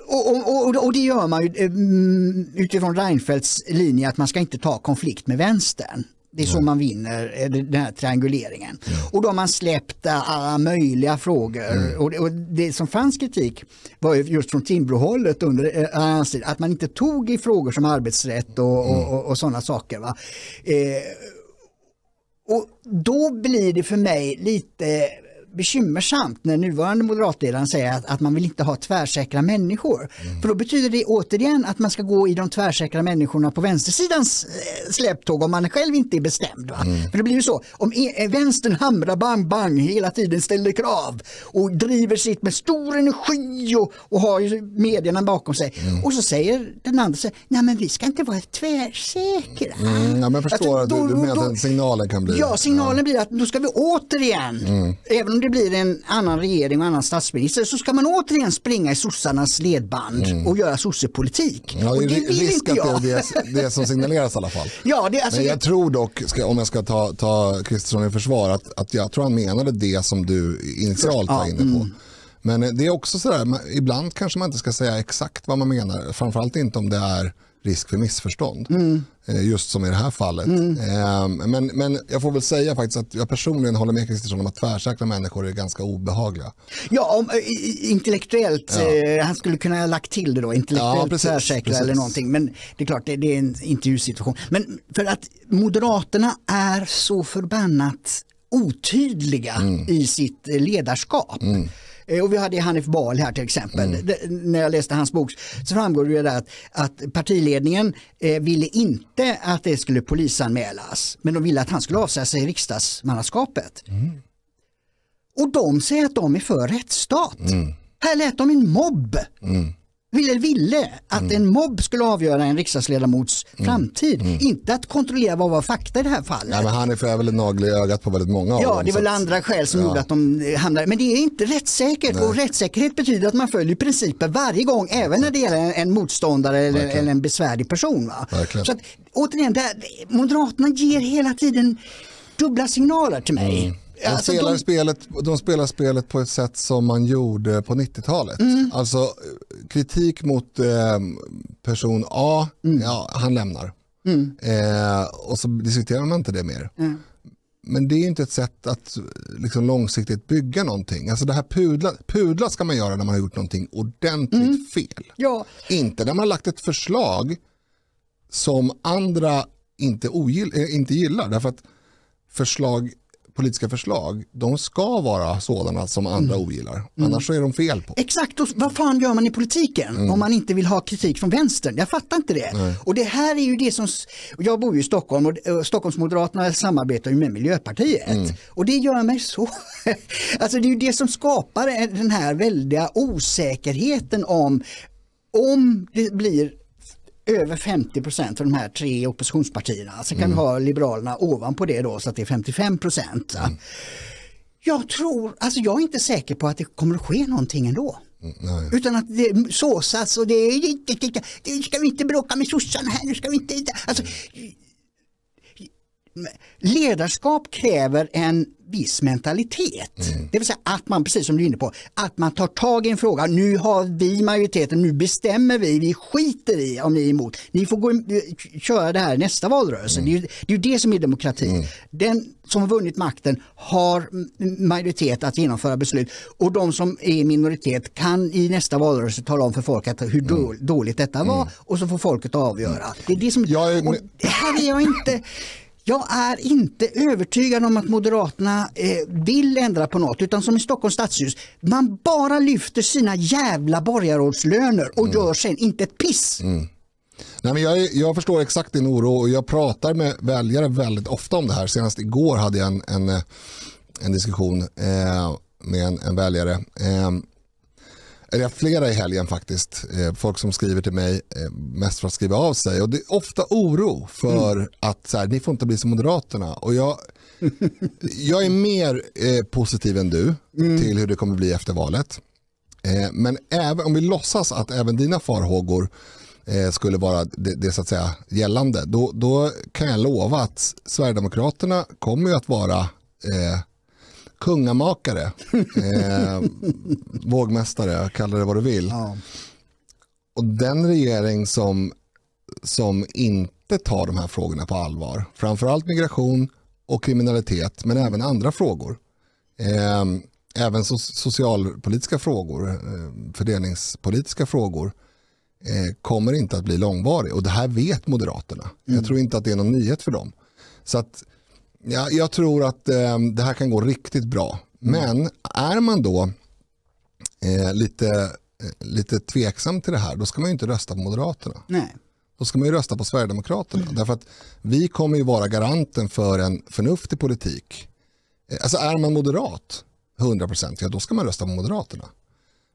och, och, och, det gör man ju, eh, mm, utifrån Reinfeldts linje att man ska inte ta konflikt med vänstern. Det är så man vinner eh, den här trianguleringen. Och då har man släppt eh, alla möjliga frågor. Mm. Och det, som fanns kritik var just från Timbrohållet under hans eh, tid, att man inte tog i frågor som arbetsrätt och, och, mm. och sådana saker. Va? och då blir det för mig lite bekymmersamt när nuvarande moderatledaren säger att, att man vill inte ha tvärsäkra människor. Mm. För då betyder det återigen att man ska gå i de tvärsäkra människorna på vänstersidans eh, släptåg om man själv inte är bestämd. Va? Mm. För det blir ju så, om e, eh, vänstern hamrar bang bang hela tiden ställer krav och driver sitt med stor energi och, och har medierna bakom sig mm. och så säger den andra så nej men vi ska inte vara tvärsäkra. Mm, mm ja, men jag förstår, att, då, du, du menar då, att signalen kan bli... Ja, signalen ja. blir att då ska vi återigen, mm. även om det blir en annan regering och annan statsminister så ska man återigen springa i sossarnas ledband mm. och göra sossepolitik. Ja, det, det vill inte jag. det är det, det som signaleras i alla fall. Ja, det, alltså, Men jag det... tror dock, ska, om jag ska ta, ta Kristersson i försvar, att, att jag tror han menade det som du initialt var ja, inne på. Mm. Men eh, det är också sådär, ibland kanske man inte ska säga exakt vad man menar, framförallt inte om det är risk för missförstånd. Mm. Eh, just som i det här fallet. Mm. Ehm, men, men jag får väl säga faktiskt att jag personligen håller med Kristersson om att tvärsäkra människor är ganska obehagliga. Ja, om, eh, intellektuellt. Ja. Eh, han skulle kunna ha lagt till det då, intellektuellt ja, precis, tvärsäkra precis. eller någonting. Men det är klart, det, det är en intervjusituation. Men för att Moderaterna är så förbannat otydliga mm. i sitt ledarskap. Mm. Eh, och vi hade Hanif Bal här till exempel. Mm. Det, när jag läste hans bok så framgår det där att, att partiledningen eh, ville inte att det skulle polisanmälas. Men de ville att han skulle avsäga sig riksdagsmannaskapet. Mm. Och de säger att de är för rättsstat. Mm. Här lät de en mobb. Mm ville, ville att mm. en mobb skulle avgöra en riksdagsledamots mm. framtid. Mm. Inte att kontrollera vad var fakta i det här fallet. Nej, men Hanif är väl en nagel i ögat på väldigt många av dem. Ja, det är väl andra skäl som ja. gjorde att de eh, hamnade. Men det är inte rättssäkert Nej. och rättssäkerhet betyder att man följer principer varje gång, även när det gäller en, en motståndare eller, eller, en besvärlig person. Va? Så att, återigen, där, Moderaterna ger hela tiden dubbla signaler till mig. Mm. De, alltså spelar de... Spelet, de spelar spelet på ett sätt som man gjorde på 90-talet. Mm. Alltså kritik mot eh, person A, mm. ja, han lämnar. Mm. Eh, och så diskuterar man inte det mer. Mm. Men det är inte ett sätt att liksom, långsiktigt bygga någonting. Alltså det här pudla, pudla ska man göra när man har gjort någonting ordentligt mm. fel. Ja. Inte när man har lagt ett förslag som andra inte, ogill, eh, inte gillar. Därför att förslag politiska förslag, de ska vara sådana som andra mm. ogillar. Mm. Annars mm. så är de fel på. Exakt, och vad fan gör man i politiken mm. om man inte vill ha kritik från vänstern? Jag fattar inte det. Nej. Och det här är ju det som, jag bor ju i Stockholm och eh, Stockholmsmoderaterna samarbetar ju med Miljöpartiet. Mm. Och det gör mig så, (laughs) alltså det är ju det som skapar den här väldiga osäkerheten om om det blir över 50 procent av de här tre oppositionspartierna. Sen kan mm. vi ha Liberalerna ovanpå det då så att det är 55 procent. Mm. Jag tror, alltså jag är inte säker på att det kommer att ske någonting ändå. Nej. Utan att det såsas och det, det, det, det ska vi inte bråka med sossarna här, nu ska vi inte... Alltså, ledarskap kräver en viss mentalitet. Mm. Det vill säga att man, precis som du är inne på, att man tar tag i en fråga. Nu har vi majoriteten, nu bestämmer vi, vi skiter i om ni är emot. Ni får gå, köra det här nästa valrörelse. Mm. Det, är, det är det som är demokrati. Mm. Den som vunnit makten har majoritet att genomföra beslut och de som är minoritet kan i nästa valrörelse tala om för folk att hur mm. dåligt detta var mm. och så får folket avgöra. Mm. Det är det som... Jag är... och här är jag inte... Jag är inte övertygad om att Moderaterna eh, vill ändra på något utan som i Stockholms stadshus, man bara lyfter sina jävla borgarrådslöner och mm. gör sen inte ett piss. Mm. Nej, men jag, jag, förstår exakt din oro och jag pratar med väljare väldigt ofta om det här. Senast igår hade jag en, en, eh, en diskussion eh, med en, en väljare. Eh, eller flera i helgen faktiskt. Eh, folk som skriver till mig eh, mest för att skriva av sig. Och det är ofta oro för mm. att så här, ni får inte bli som Moderaterna. Och jag, (laughs) jag är mer eh, positiv än du mm. till hur det kommer bli efter valet. Eh, men även, om vi låtsas att även dina farhågor eh, skulle vara det, det, så att säga, gällande, då, då kan jag lova att Sverigedemokraterna kommer att vara eh, kungamakare, eh, vågmästare, kalla det vad du vill. Ja. Och den regering som, som inte tar de här frågorna på allvar, framförallt migration och kriminalitet, men även andra frågor. Eh, även so socialpolitiska frågor, eh, fördelningspolitiska frågor eh, kommer inte att bli långvarig och det här vet Moderaterna. Mm. Jag tror inte att det är någon nyhet för dem. Så att Ja, jag tror att eh, det här kan gå riktigt bra. Mm. Men är man då eh, lite, eh, lite tveksam till det här, då ska man ju inte rösta på Moderaterna. Nej. Då ska man ju rösta på Sverigedemokraterna. Mm. Därför att vi kommer ju vara garanten för en förnuftig politik. Eh, alltså är man moderat, 100%, ja då ska man rösta på Moderaterna.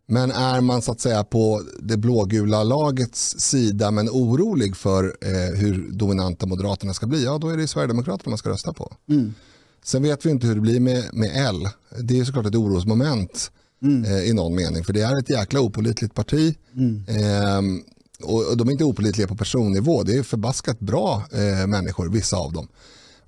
Men är man så att säga på det blågula lagets sida men orolig för eh, hur dominanta Moderaterna ska bli, ja då är det Sverigedemokraterna man ska rösta på. Mm. Sen vet vi inte hur det blir med, med L. Det är såklart ett orosmoment mm. eh, i någon mening för det är ett jäkla opolitligt parti. Mm. Eh, och de är inte opolitliga på personnivå, det är förbaskat bra eh, människor, vissa av dem.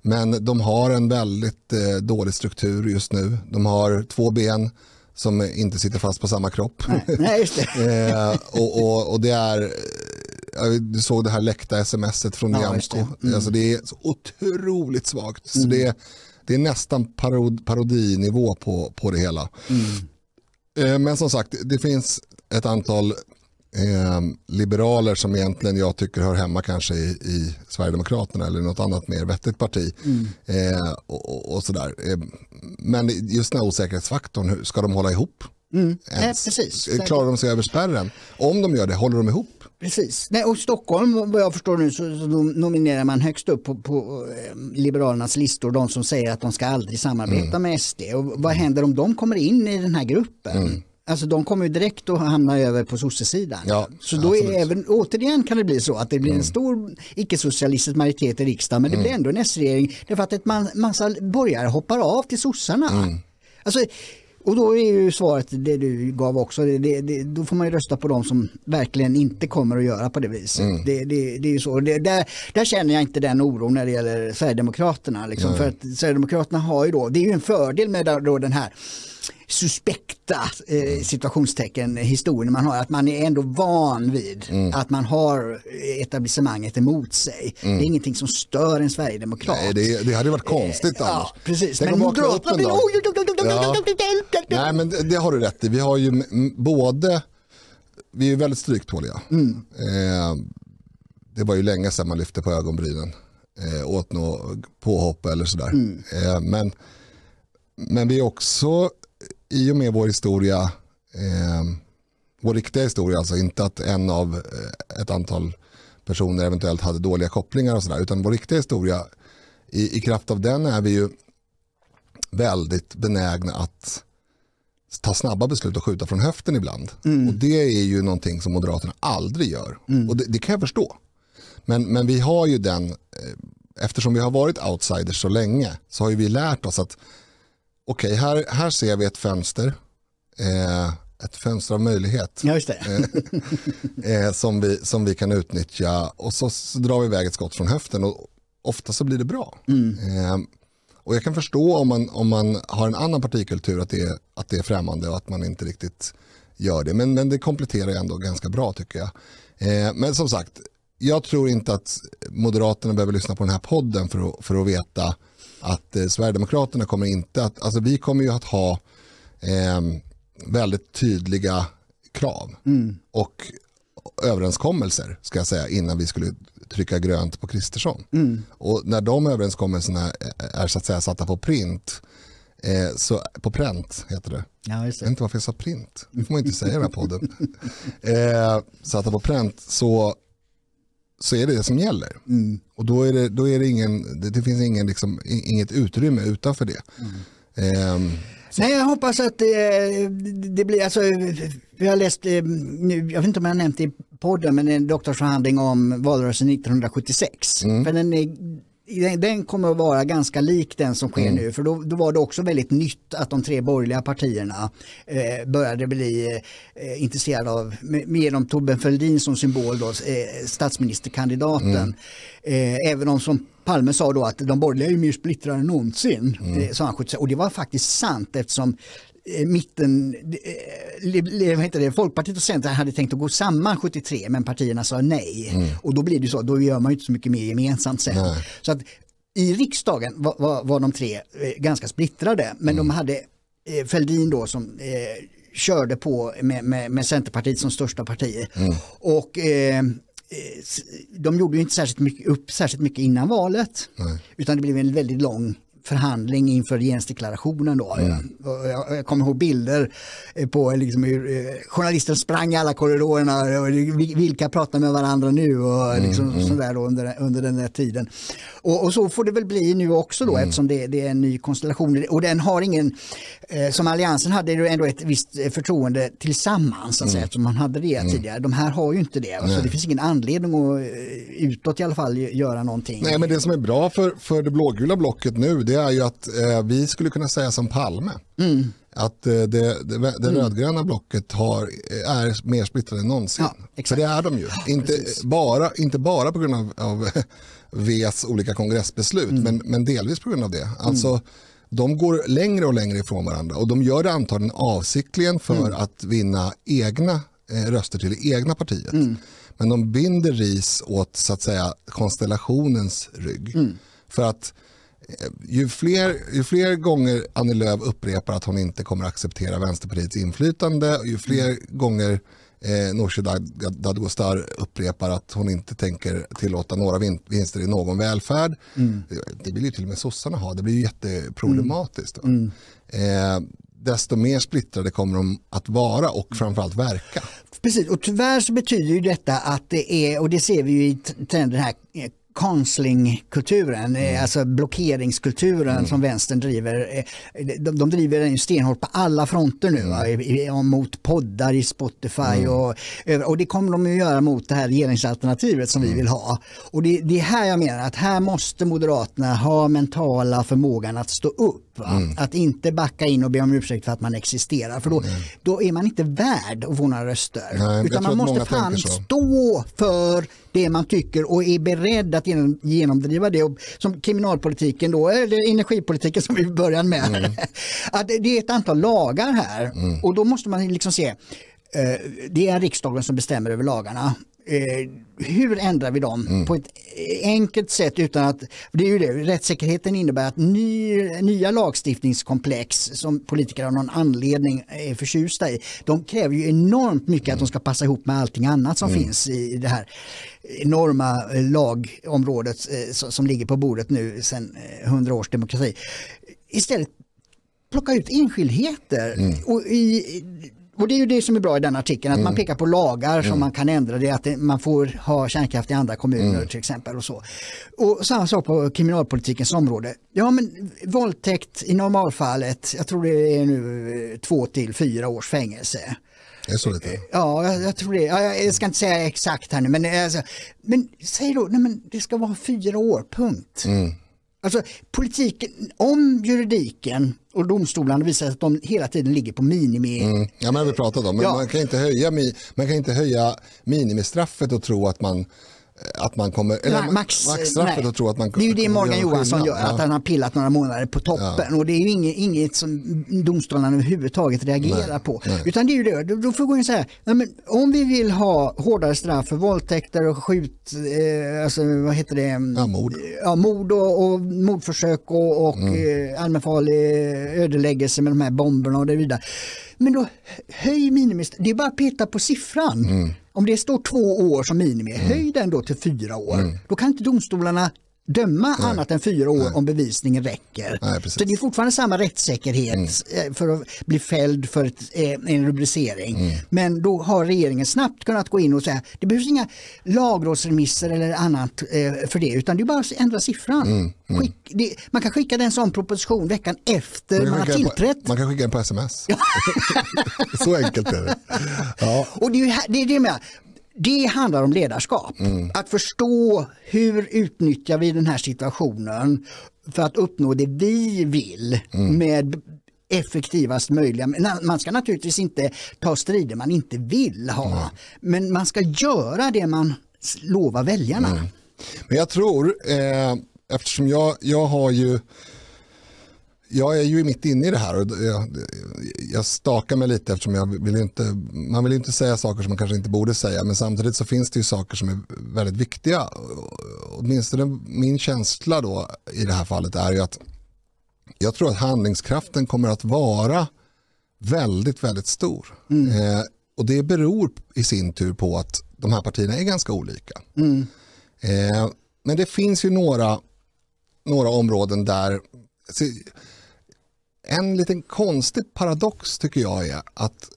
Men de har en väldigt eh, dålig struktur just nu. De har två ben som inte sitter fast på samma kropp. Nej, det. (laughs) Eh, och, och, och, det är, eh, jag såg det här läckta smset från Niamsto. Ja, det. Mm. Alltså det är så otroligt svagt. Så mm. det, det är nästan parod, parodinivå på, på det hela. Mm. Eh, men som sagt, det finns ett antal Ehm, liberaler som egentligen jag tycker hör hemma kanske i, i Sverigedemokraterna eller något annat mer vettigt parti. Mm. Eh, och, och, sådär. Ehm, men just den här osäkerhetsfaktorn, ska de hålla ihop? Mm. Ens, precis. Eh, klarar de sig över spärren? Om de gör det, håller de ihop? Precis. Nej, och Stockholm, vad jag förstår nu, så nominerar man högst upp på, på ehm, Liberalernas listor de som säger att de ska aldrig samarbeta mm. med SD. Och vad händer om de kommer in i den här gruppen? Mm. Alltså de kommer ju direkt att hamna över på sossesidan. Ja, så då är även, återigen kan det bli så att det blir en mm. stor icke-socialistisk majoritet i riksdagen men det mm. blir ändå en S-regering därför att en man, massa borgare hoppar av till sossarna. Mm. Alltså, och då är ju svaret det du gav också, det, det, det, då får man ju rösta på de som verkligen inte kommer att göra på det viset. Mm. Det, är ju så. där, där känner jag inte den oron när det gäller Sverigedemokraterna. Liksom, mm. för att Sverigedemokraterna har ju då, det är ju en fördel med då den här suspekta eh, situationstecken historier man har. Att man är ändå van vid mm. att man har etablissemanget emot sig. Mm. Det är mm. ingenting som stör en sverigedemokrat. Nej, det, det hade varit eh, konstigt eh, annars. Ja, precis. Tänk men Moderaterna blir... Ja. Nej, men det, det har du rätt i. Vi har ju både... Vi är väldigt stryktåliga. Mm. Eh, det var ju länge sedan man lyfte på ögonbrynen eh, åt något påhopp eller sådär. Mm. Eh, men, men vi är också i och med vår historia, eh, vår riktiga historia, alltså inte att en av eh, ett antal personer eventuellt hade dåliga kopplingar och sådär, utan vår riktiga historia, i, i kraft av den är vi ju väldigt benägna att ta snabba beslut och skjuta från höften ibland. Mm. Och Det är ju någonting som Moderaterna aldrig gör. Mm. Och det, det, kan jag förstå. Men, men vi har ju den, eh, eftersom vi har varit outsiders så länge, så har vi lärt oss att okej, okay, här, här ser vi ett fönster. Eh, ett fönster av möjlighet. Ja, eh, eh, som, vi, som vi kan utnyttja och så, så drar vi iväg ett skott från höften och ofta så blir det bra. Mm. Eh, och jag kan förstå om man, om man har en annan partikultur att det, är, att det är främmande och att man inte riktigt gör det. Men, men det kompletterar ändå ganska bra tycker jag. Eh, men som sagt, jag tror inte att Moderaterna behöver lyssna på den här podden för att, för att veta att eh, Sverigedemokraterna kommer inte att, alltså vi kommer ju att ha eh, väldigt tydliga krav mm. och överenskommelser ska jag säga innan vi skulle trycka grönt på Kristersson. Mm. Och när de överenskommelserna eh, är så att säga satta på print eh, så, på pränt heter det. Ja, just Jag vet inte varför jag sa print, det får man inte säga i den här podden. (laughs) eh, satta på pränt så så är det det som gäller. Mm. Och då, är det, då är det ingen, det, det finns ingen, liksom, inget utrymme utanför det. Mm. Eh, Nej, jag hoppas att det, eh, det blir, alltså, jag har läst, eh, jag vet inte om jag nämnt det i podden, men en doktorsförhandling om valrörelsen 1976. Mm. För den är den kommer att vara ganska lik den som sker mm. nu för då, då, var det också väldigt nytt att de tre borgerliga partierna eh, började bli eh, intresserade av, med, genom Torbjörn Fälldin som symbol, då, eh, statsministerkandidaten. Mm. Eh, även om som Palme sa då att de borgerliga är mer splittrade än någonsin. Mm. Eh, han, och det var faktiskt sant eftersom Eh, mitten, eh, vad heter det, Folkpartiet och Centern hade tänkt att gå samman 73 men partierna sa nej. Mm. Och då blir det så, då gör man inte så mycket mer gemensamt sen. Så att i riksdagen var, var, var de tre eh, ganska splittrade men mm. de hade eh, Fälldin då som eh, körde på med, med, med, Centerpartiet som största parti. Mm. Och eh, de gjorde inte särskilt mycket, upp särskilt mycket innan valet Nej. utan det blev en väldigt lång förhandling inför regeringsdeklarationen. Då. Mm. Jag, jag, kommer ihåg bilder eh, på eh, liksom hur eh, journalister sprang i alla korridorerna. Och vilka pratar med varandra nu? Och mm, liksom mm, sådär då under, under den där tiden. Och, och, så får det väl bli nu också då mm. eftersom det, det är en ny konstellation. Och den har ingen, eh, som Alliansen hade ju ändå ett visst förtroende tillsammans, så att säga, eftersom man hade det mm. tidigare. De här har ju inte det. Så alltså, det finns ingen anledning att utåt i alla fall göra någonting. Nej, men det som är bra för, för det blågula blocket nu det är ju att eh, vi skulle kunna säga som Palme. Mm. Att eh, det, det, det mm. rödgröna blocket har, eh, är mer splittrat än någonsin. Ja, För det är de ju. inte, bara, inte bara på grund av, av (laughs) Vs olika kongressbeslut, mm. men, men delvis på grund av det. Mm. Alltså, de går längre och längre ifrån varandra och de gör det antagligen avsiktligen för mm. att vinna egna eh, röster till det egna partiet. Mm. Men de binder ris åt så att säga konstellationens rygg. Mm. För att ju fler, ju fler gånger Annie Lööf upprepar att hon inte kommer acceptera Vänsterpartiets inflytande och ju fler mm. gånger eh, Nooshi Dadgostar upprepar att hon inte tänker tillåta några vinster i någon välfärd. Mm. Det vill ju till och med sossarna ha, det blir ju jätteproblematiskt. Mm. Eh, desto mer splittrade kommer de att vara och framförallt verka. Precis och tyvärr så betyder ju detta att det är, och det ser vi ju i trenden här, eh, kanslingkulturen, eh, mm. alltså blockeringskulturen mm. som vänstern driver. Eh, de, de driver den stenhårt på alla fronter nu, va? Mm. mot poddar i Spotify mm. och, och det kommer de att göra mot det här regeringsalternativet som vi mm. vill ha. Och det, det är här jag menar att här måste Moderaterna ha mentala förmågan att stå upp Mm. Att inte backa in och be om ursäkt för att man existerar. För då, mm. då är man inte värd att få några röster. Nej, utan man måste fan stå för det man tycker och är beredd att genomdriva det. Som kriminalpolitiken då, eller energipolitiken som vi började med. Mm. (laughs) att det är ett antal lagar här mm. och då måste man liksom se eh, det är riksdagen som bestämmer över lagarna Eh, hur ändrar vi dem mm. på ett enkelt sätt utan att, det är ju det, rättssäkerheten innebär att ny, nya lagstiftningskomplex som politiker av någon anledning är förtjusta i, de kräver ju enormt mycket mm. att de ska passa ihop med allting annat som mm. finns i det här enorma lagområdet eh, som ligger på bordet nu sedan 100 eh, års demokrati. Istället plocka ut enskildheter. Mm. Och i, och det är ju det som är bra i den artikeln, att mm. man pekar på lagar som mm. man kan ändra, det att man får ha kärnkraft i andra kommuner mm. till exempel. Och så. Och samma sak på kriminalpolitikens område. Ja men våldtäkt i normalfallet, jag tror det är nu eh, två till fyra års fängelse. Det är så lite? Ja, jag, jag tror det. Ja, jag ska inte säga exakt här nu, men, eh, alltså, men säg då, nej, men det ska vara fyra år, punkt. Mm. Alltså politiken, om juridiken och domstolarna visar att de hela tiden ligger på minimi... Mm. Ja, men vi pratat om, men ja. man, kan inte höja, man kan inte höja minimistraffet och tro att man Eh, att man kommer, nej, eller max, max straffet och tro att man Det är ju det Morgan Johansson gör, ja. att han har pillat några månader på toppen ja. och det är ju inget, inget som domstolarna överhuvudtaget reagerar nej, på. Nej. Utan det är ju det, då, då får gå in så här, men om vi vill ha hårdare straff för våldtäkter och skjut, eh, alltså vad heter det? Ja, mord. Ja, mord och, och mordförsök och, och mm. eh, allmänfarlig eh, ödeläggelse med de här bomberna och det vidare. Men då höj minimistraffet, det är bara att peta på siffran. Mm. Om det står två år som minimi, mm. höj den då till fyra år. Mm. Då kan inte domstolarna döma Nej. annat än fyra år Nej. om bevisningen räcker. Nej, så det är fortfarande samma rättssäkerhet mm. Eh, för att bli fälld för ett, eh, en rubricering. Mm. Men då har regeringen snabbt kunnat gå in och säga det behövs inga lagrådsremisser eller annat eh, för det utan det är bara att ändra siffran. Mm. mm. Skick, det, man kan skicka en som proposition veckan efter man, man har tillträtt. På, man kan skicka den på sms. (laughs) (laughs) så enkelt är det. Ja. Och det, är det med det handlar om ledarskap. Mm. Att förstå hur utnyttjar vi den här situationen för att uppnå det vi vill mm. med effektivast möjliga. Man ska naturligtvis inte ta strider man inte vill ha, mm. men man ska göra det man lovar väljarna. Mm. Men jag tror, eh, eftersom jag, jag har ju jag är ju mitt inne i det här och jag, jag stakar mig lite eftersom jag vill inte, man vill inte säga saker som man kanske inte borde säga men samtidigt så finns det ju saker som är väldigt viktiga. Åtminstone min känsla då i det här fallet är ju att jag tror att handlingskraften kommer att vara väldigt, väldigt stor. Mm. Eh, och det beror i sin tur på att de här partierna är ganska olika. Mm. Eh, men det finns ju några, några områden där en liten konstig paradox tycker jag är att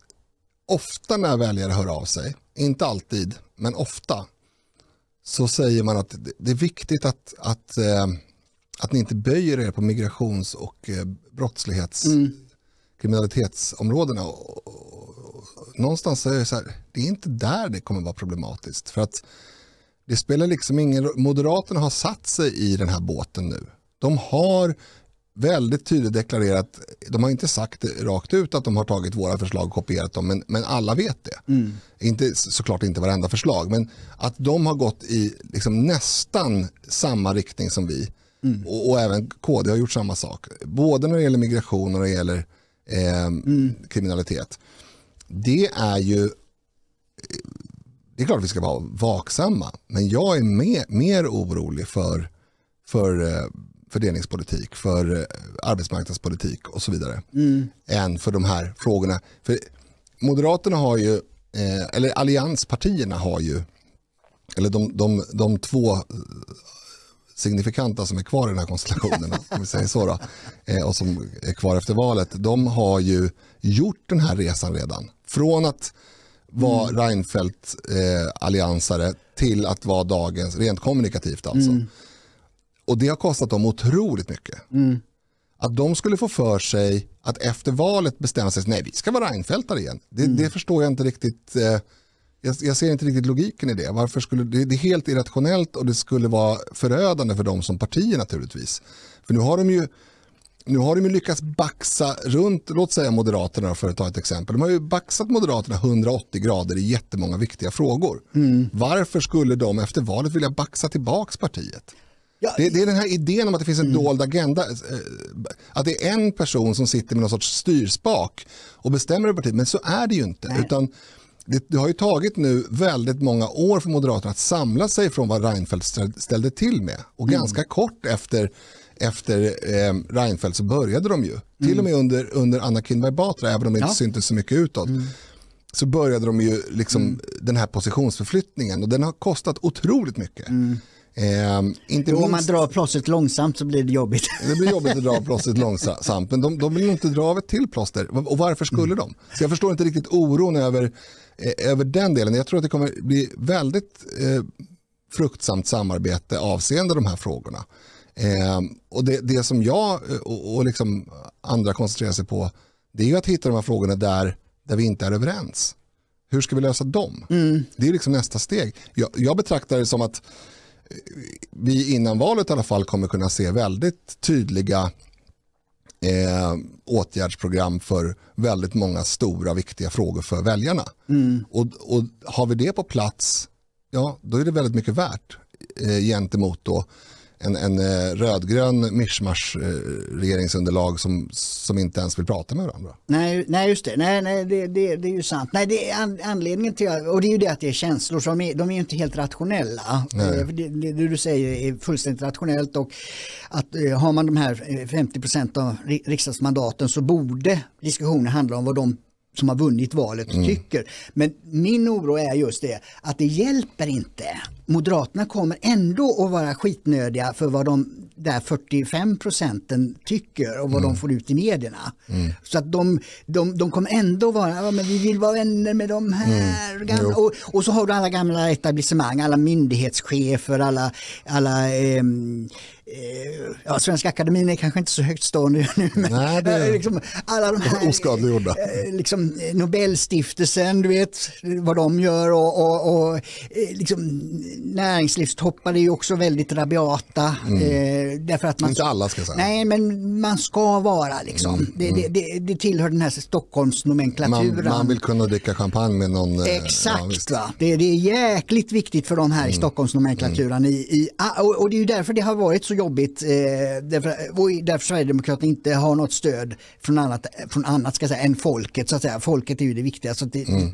ofta när väljare hör av sig, inte alltid, men ofta, så säger man att det är viktigt att, att, eh, att ni inte böjer er på migrations och eh, brottslighetskriminalitetsområdena. mm. någonstans säger jag så här, det är inte där det kommer vara problematiskt. för att det spelar liksom ingen Moderaterna har satt sig i den här båten nu. De har väldigt tydligt deklarerat, de har inte sagt rakt ut att de har tagit våra förslag och kopierat dem, men, men alla vet det. Mm. Inte, såklart inte varenda förslag, men att de har gått i liksom nästan samma riktning som vi. Mm. Och, och, även KD har gjort samma sak, både när det gäller migration och när det gäller eh, mm. kriminalitet. Det är ju det är klart att vi ska vara vaksamma, men jag är mer, mer orolig för, för eh, fördelningspolitik, för eh, arbetsmarknadspolitik och så vidare. Mm. Än för de här frågorna. För Moderaterna har ju, eh, eller allianspartierna har ju, eller de, de, de två eh, signifikanta som är kvar i den här konstellationen, (laughs) om vi säger så, då, och som är kvar efter valet, de har ju gjort den här resan redan. Från att vara mm. Reinfeldt-alliansare till att vara dagens, rent kommunikativt alltså. Mm och det har kostat dem otroligt mycket. Mm. Att de skulle få för sig att efter valet bestämma sig, nej vi ska vara Reinfeldtare igen. Det, mm. det förstår jag inte riktigt. Eh, jag, jag, ser inte riktigt logiken i det. Varför skulle, det. Det är helt irrationellt och det skulle vara förödande för dem som partier naturligtvis. För nu har de ju nu har de ju lyckats baxa runt, låt säga Moderaterna för att ta ett exempel. De har ju baxat Moderaterna 180 grader i jättemånga viktiga frågor. Mm. Varför skulle de efter valet vilja baxa tillbaka partiet? Ja, det, det, är den här idén om att det finns en mm. dold agenda. Eh, att det är en person som sitter med någon sorts styrspak och bestämmer över partiet. Men så är det ju inte. Utan det, det, har ju tagit nu väldigt många år för Moderaterna att samla sig från vad Reinfeldt ställde till med. Och mm. ganska kort efter, efter eh, Reinfeldt så började de ju. Mm. Till och med under, under Anna Kinberg Batra, även om det ja. inte syntes så mycket utåt mm. så började de ju liksom mm. den här positionsförflyttningen och den har kostat otroligt mycket. Mm. Eh, inte jo, om man drar plåstret långsamt så blir det jobbigt. (laughs) Det blir jobbigt att dra plåstret långsamt, men de, de vill inte dra av ett till plåster. Och varför skulle mm. de? Så jag förstår inte riktigt oron över, eh, över den delen. Jag tror att det kommer bli väldigt eh, fruktsamt samarbete avseende de här frågorna. Eh, och det, det, som jag eh, och, och liksom andra koncentrerar sig på det är att hitta de här frågorna där, där vi inte är överens. Hur ska vi lösa dem? Mm. Det är liksom nästa steg. Jag, jag betraktar det som att vi innan valet i alla fall kommer kunna se väldigt tydliga eh, åtgärdsprogram för väldigt många stora viktiga frågor för väljarna. Mm. Och, och har vi det på plats, ja då är det väldigt mycket värt eh, gentemot då en, en eh, rödgrön mischmasch eh, regeringsunderlag som, som inte ens vill prata med varandra. Nej, nej just det. Nej, nej, det, det, det är ju sant. Nej, det är anledningen till och det är ju det att det är känslor som är, de är ju inte helt rationella. Eh, det, det, det, du säger är fullständigt rationellt och att har man de här 50 procent av riksdagsmandaten så borde diskussionen handla om vad de som har vunnit valet mm. tycker. Men min oro är just det att det hjälper inte. Moderaterna kommer ändå att vara skitnödiga för vad de där 45 procenten tycker och vad mm. de får ut i medierna. Mm. Så att de, de, de kommer ändå vara, ja, men vi vill vara vänner med de här. Mm. Gamla, och, och, så har du alla gamla etablissemang, alla myndighetschefer, alla, alla eh, Eh, ja, Svenska Akademin är kanske inte så högtstående nu. Men Nej, det... (laughs) liksom, alla de här, oskadliggjorda. Eh, liksom, eh, Nobelstiftelsen, du vet vad de gör och, och, och liksom, näringslivstoppar är ju också väldigt rabiata. Mm. därför att man, inte alla ska jag säga. Nej, men man ska vara liksom. Mm. Det, det, det, det, tillhör den här Stockholmsnomenklaturen. Man, man vill kunna dricka champagne med någon. Exakt, ja, det, är jäkligt viktigt för de här i mm. Stockholmsnomenklaturen Mm. I, i, och, och det är ju därför det har varit så jobbigt eh, därför, Sverigedemokraterna inte har något stöd från annat, från annat ska säga, än folket. Så att säga. Folket är ju det viktiga, så det, mm.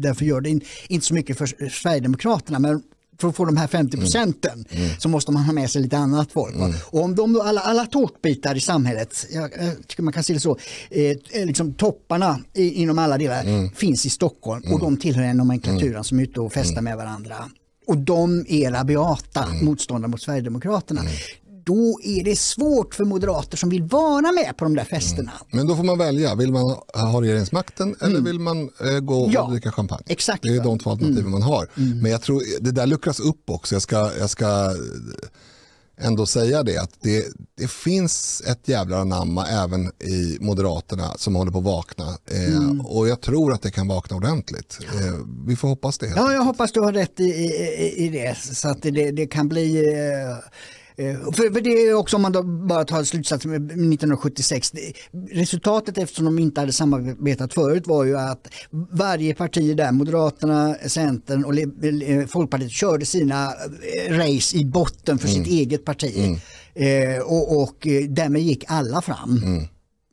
därför gör det in, inte så mycket för Sverigedemokraterna. Men för att få de här 50 procenten mm. mm. så måste man ha med sig lite annat folk. Mm. Och om de alla, alla tårtbitar i samhället, jag, jag tycker man kan se det så, eh, eh liksom topparna i, inom alla delar mm. finns i Stockholm och mm. de tillhör en nomenklaturan mm. som är ute och festar med varandra. Och de är rabiata motståndare mot Sverigedemokraterna då är det svårt för moderater som vill vara med på de där festerna. Mm. Men då får man välja, vill man ha regeringsmakten mm. eller vill man eh, gå ja, dricka champagne? Exakt. Det är de två alternativen mm. man har. Mm. Men jag tror det där luckras upp också. Jag ska, jag ska eh, ändå säga det att det, det finns ett jävla anamma även i Moderaterna som håller på att vakna eh, mm. och jag tror att det kan vakna ordentligt. Eh, vi får hoppas det. Ja, jag hoppas du har rätt i, i, i det så att det, det kan bli eh Eh, för, för, det är också om man då bara tar slutsatsen med 1976. Det, resultatet eftersom de inte hade samarbetat förut var ju att varje parti där, Moderaterna, Centern och eh, Folkpartiet körde sina eh, race i botten för mm. sitt eget parti. Mm. Eh, och, och därmed gick alla fram. Mm.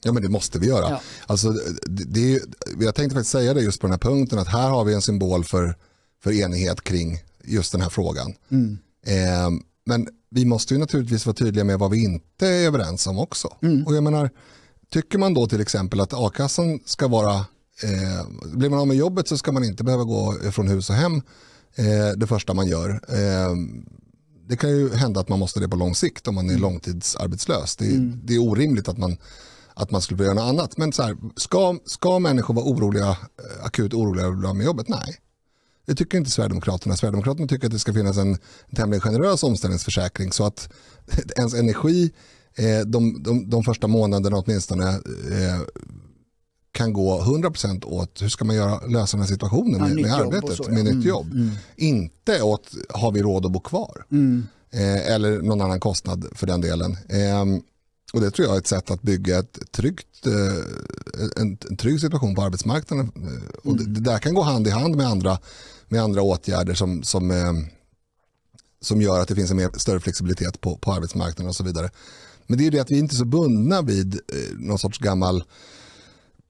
Ja men det måste vi göra. Ja. Alltså, det, det, jag tänkte faktiskt säga det just på den här punkten att här har vi en symbol för, för enighet kring just den här frågan. Mm. Eh, men vi måste ju naturligtvis vara tydliga med vad vi inte är överens om också. Mm. Och jag menar, tycker man då till exempel att a-kassan ska vara, eh, blir man av med jobbet så ska man inte behöva gå från hus och hem eh, det första man gör. Eh, det kan ju hända att man måste det på lång sikt om man är mm. långtidsarbetslös. Det, mm. det är orimligt att man att man skulle vilja göra något annat. Men så här, ska, ska människor vara oroliga, eh, akut oroliga över att bli av med jobbet? Nej. Det tycker inte Sverigedemokraterna. Sverigedemokraterna tycker att det ska finnas en, tämligen generös omställningsförsäkring så att (laughs) ens energi eh, de, de, de första månaderna åtminstone eh, kan gå 100% åt hur ska man göra, lösa den här situationen med, med arbetet, så, ja. med nytt mm, Mm. Inte åt har vi råd att bo kvar? Mm. Eh, eller någon annan kostnad för den delen. Eh, och Det tror jag är ett sätt att bygga ett tryggt, eh, en, en trygg situation på arbetsmarknaden. Eh, och det, mm. det, där kan gå hand i hand med andra, med andra åtgärder som, som, eh, som gör att det finns en mer, större flexibilitet på, på arbetsmarknaden och så vidare. Men det är det att vi inte är så bundna vid någon sorts gammal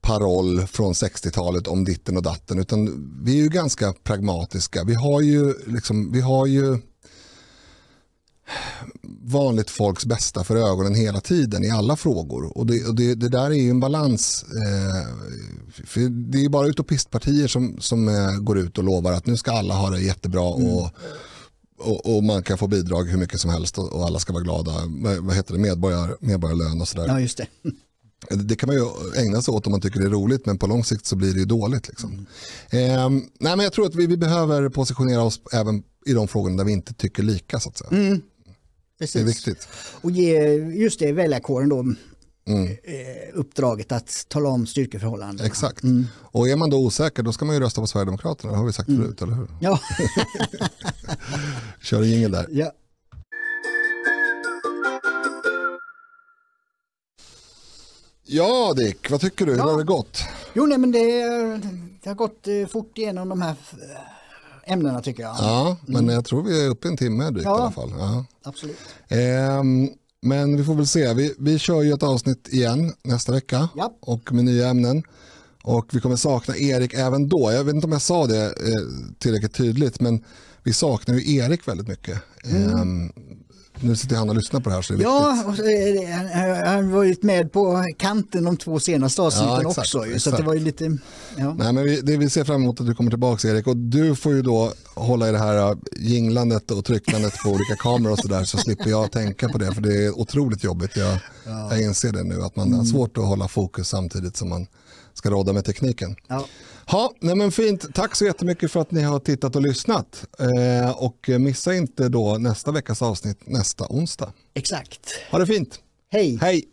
paroll från 60-talet om ditten och datten utan vi är ju ganska pragmatiska. Vi har ju, liksom, vi har ju vanligt folks bästa för ögonen hela tiden i alla frågor. Och det, och det, det där är ju en balans. Eh, det är bara utopistpartier som, som eh, går ut och lovar att nu ska alla ha det jättebra mm. och, och, och man kan få bidrag hur mycket som helst och, alla ska vara glada. Vad heter det? Medborgar, medborgarlön och sådär. Ja, just det. Eh, det kan man ju ägna sig åt om man tycker det är roligt men på lång sikt så blir det ju dåligt. Liksom. Eh, nej, men jag tror att vi, vi behöver positionera oss även i de frågorna där vi inte tycker lika. Så att säga. Mm. Precis. Det är viktigt. Och ge just det väljarkåren då Mm. Eh, uppdraget att tala om styrkeförhållandena. Exakt. Mm. Och är man då osäker då ska man ju rösta på Sverigedemokraterna, det har vi sagt mm. förut, eller hur? Ja. (laughs) Kör en jingel där. Ja. Ja Dick, vad tycker du? Hur har det gått? Jo, nej, men det, det har gått eh, fort igenom de här eh, ämnena tycker jag. Ja, men mm. jag tror vi är uppe i en timme drygt ja, i alla fall. Ja. Absolut. Ehm, men vi får väl se. Vi, vi kör ju ett avsnitt igen nästa vecka ja. och med nya ämnen. Och vi kommer sakna Erik även då. Jag vet inte om jag sa det eh, tillräckligt tydligt men vi saknar ju Erik väldigt mycket. Mm. Ehm, nu sitter han och lyssnar på det här så det är ja, han har varit med på kanten de två senaste avsnitten ja, också. Exakt. Så det var ju lite... Ja. Nej, men vi, det, vi ser fram emot att du kommer tillbaka Erik och du får ju då hålla i det här äh, jinglandet och trycklandet på olika kameror och sådär så slipper jag tänka på det för det är otroligt jobbigt. Jag, ja. jag inser det nu att man mm. har svårt att hålla fokus samtidigt som man ska råda med tekniken. Ja. Ha, nej men fint. Tack så jättemycket för att ni har tittat och lyssnat. Eh, och missa inte då nästa veckas avsnitt nästa onsdag. Exakt. Ha det fint. Hej. Hej.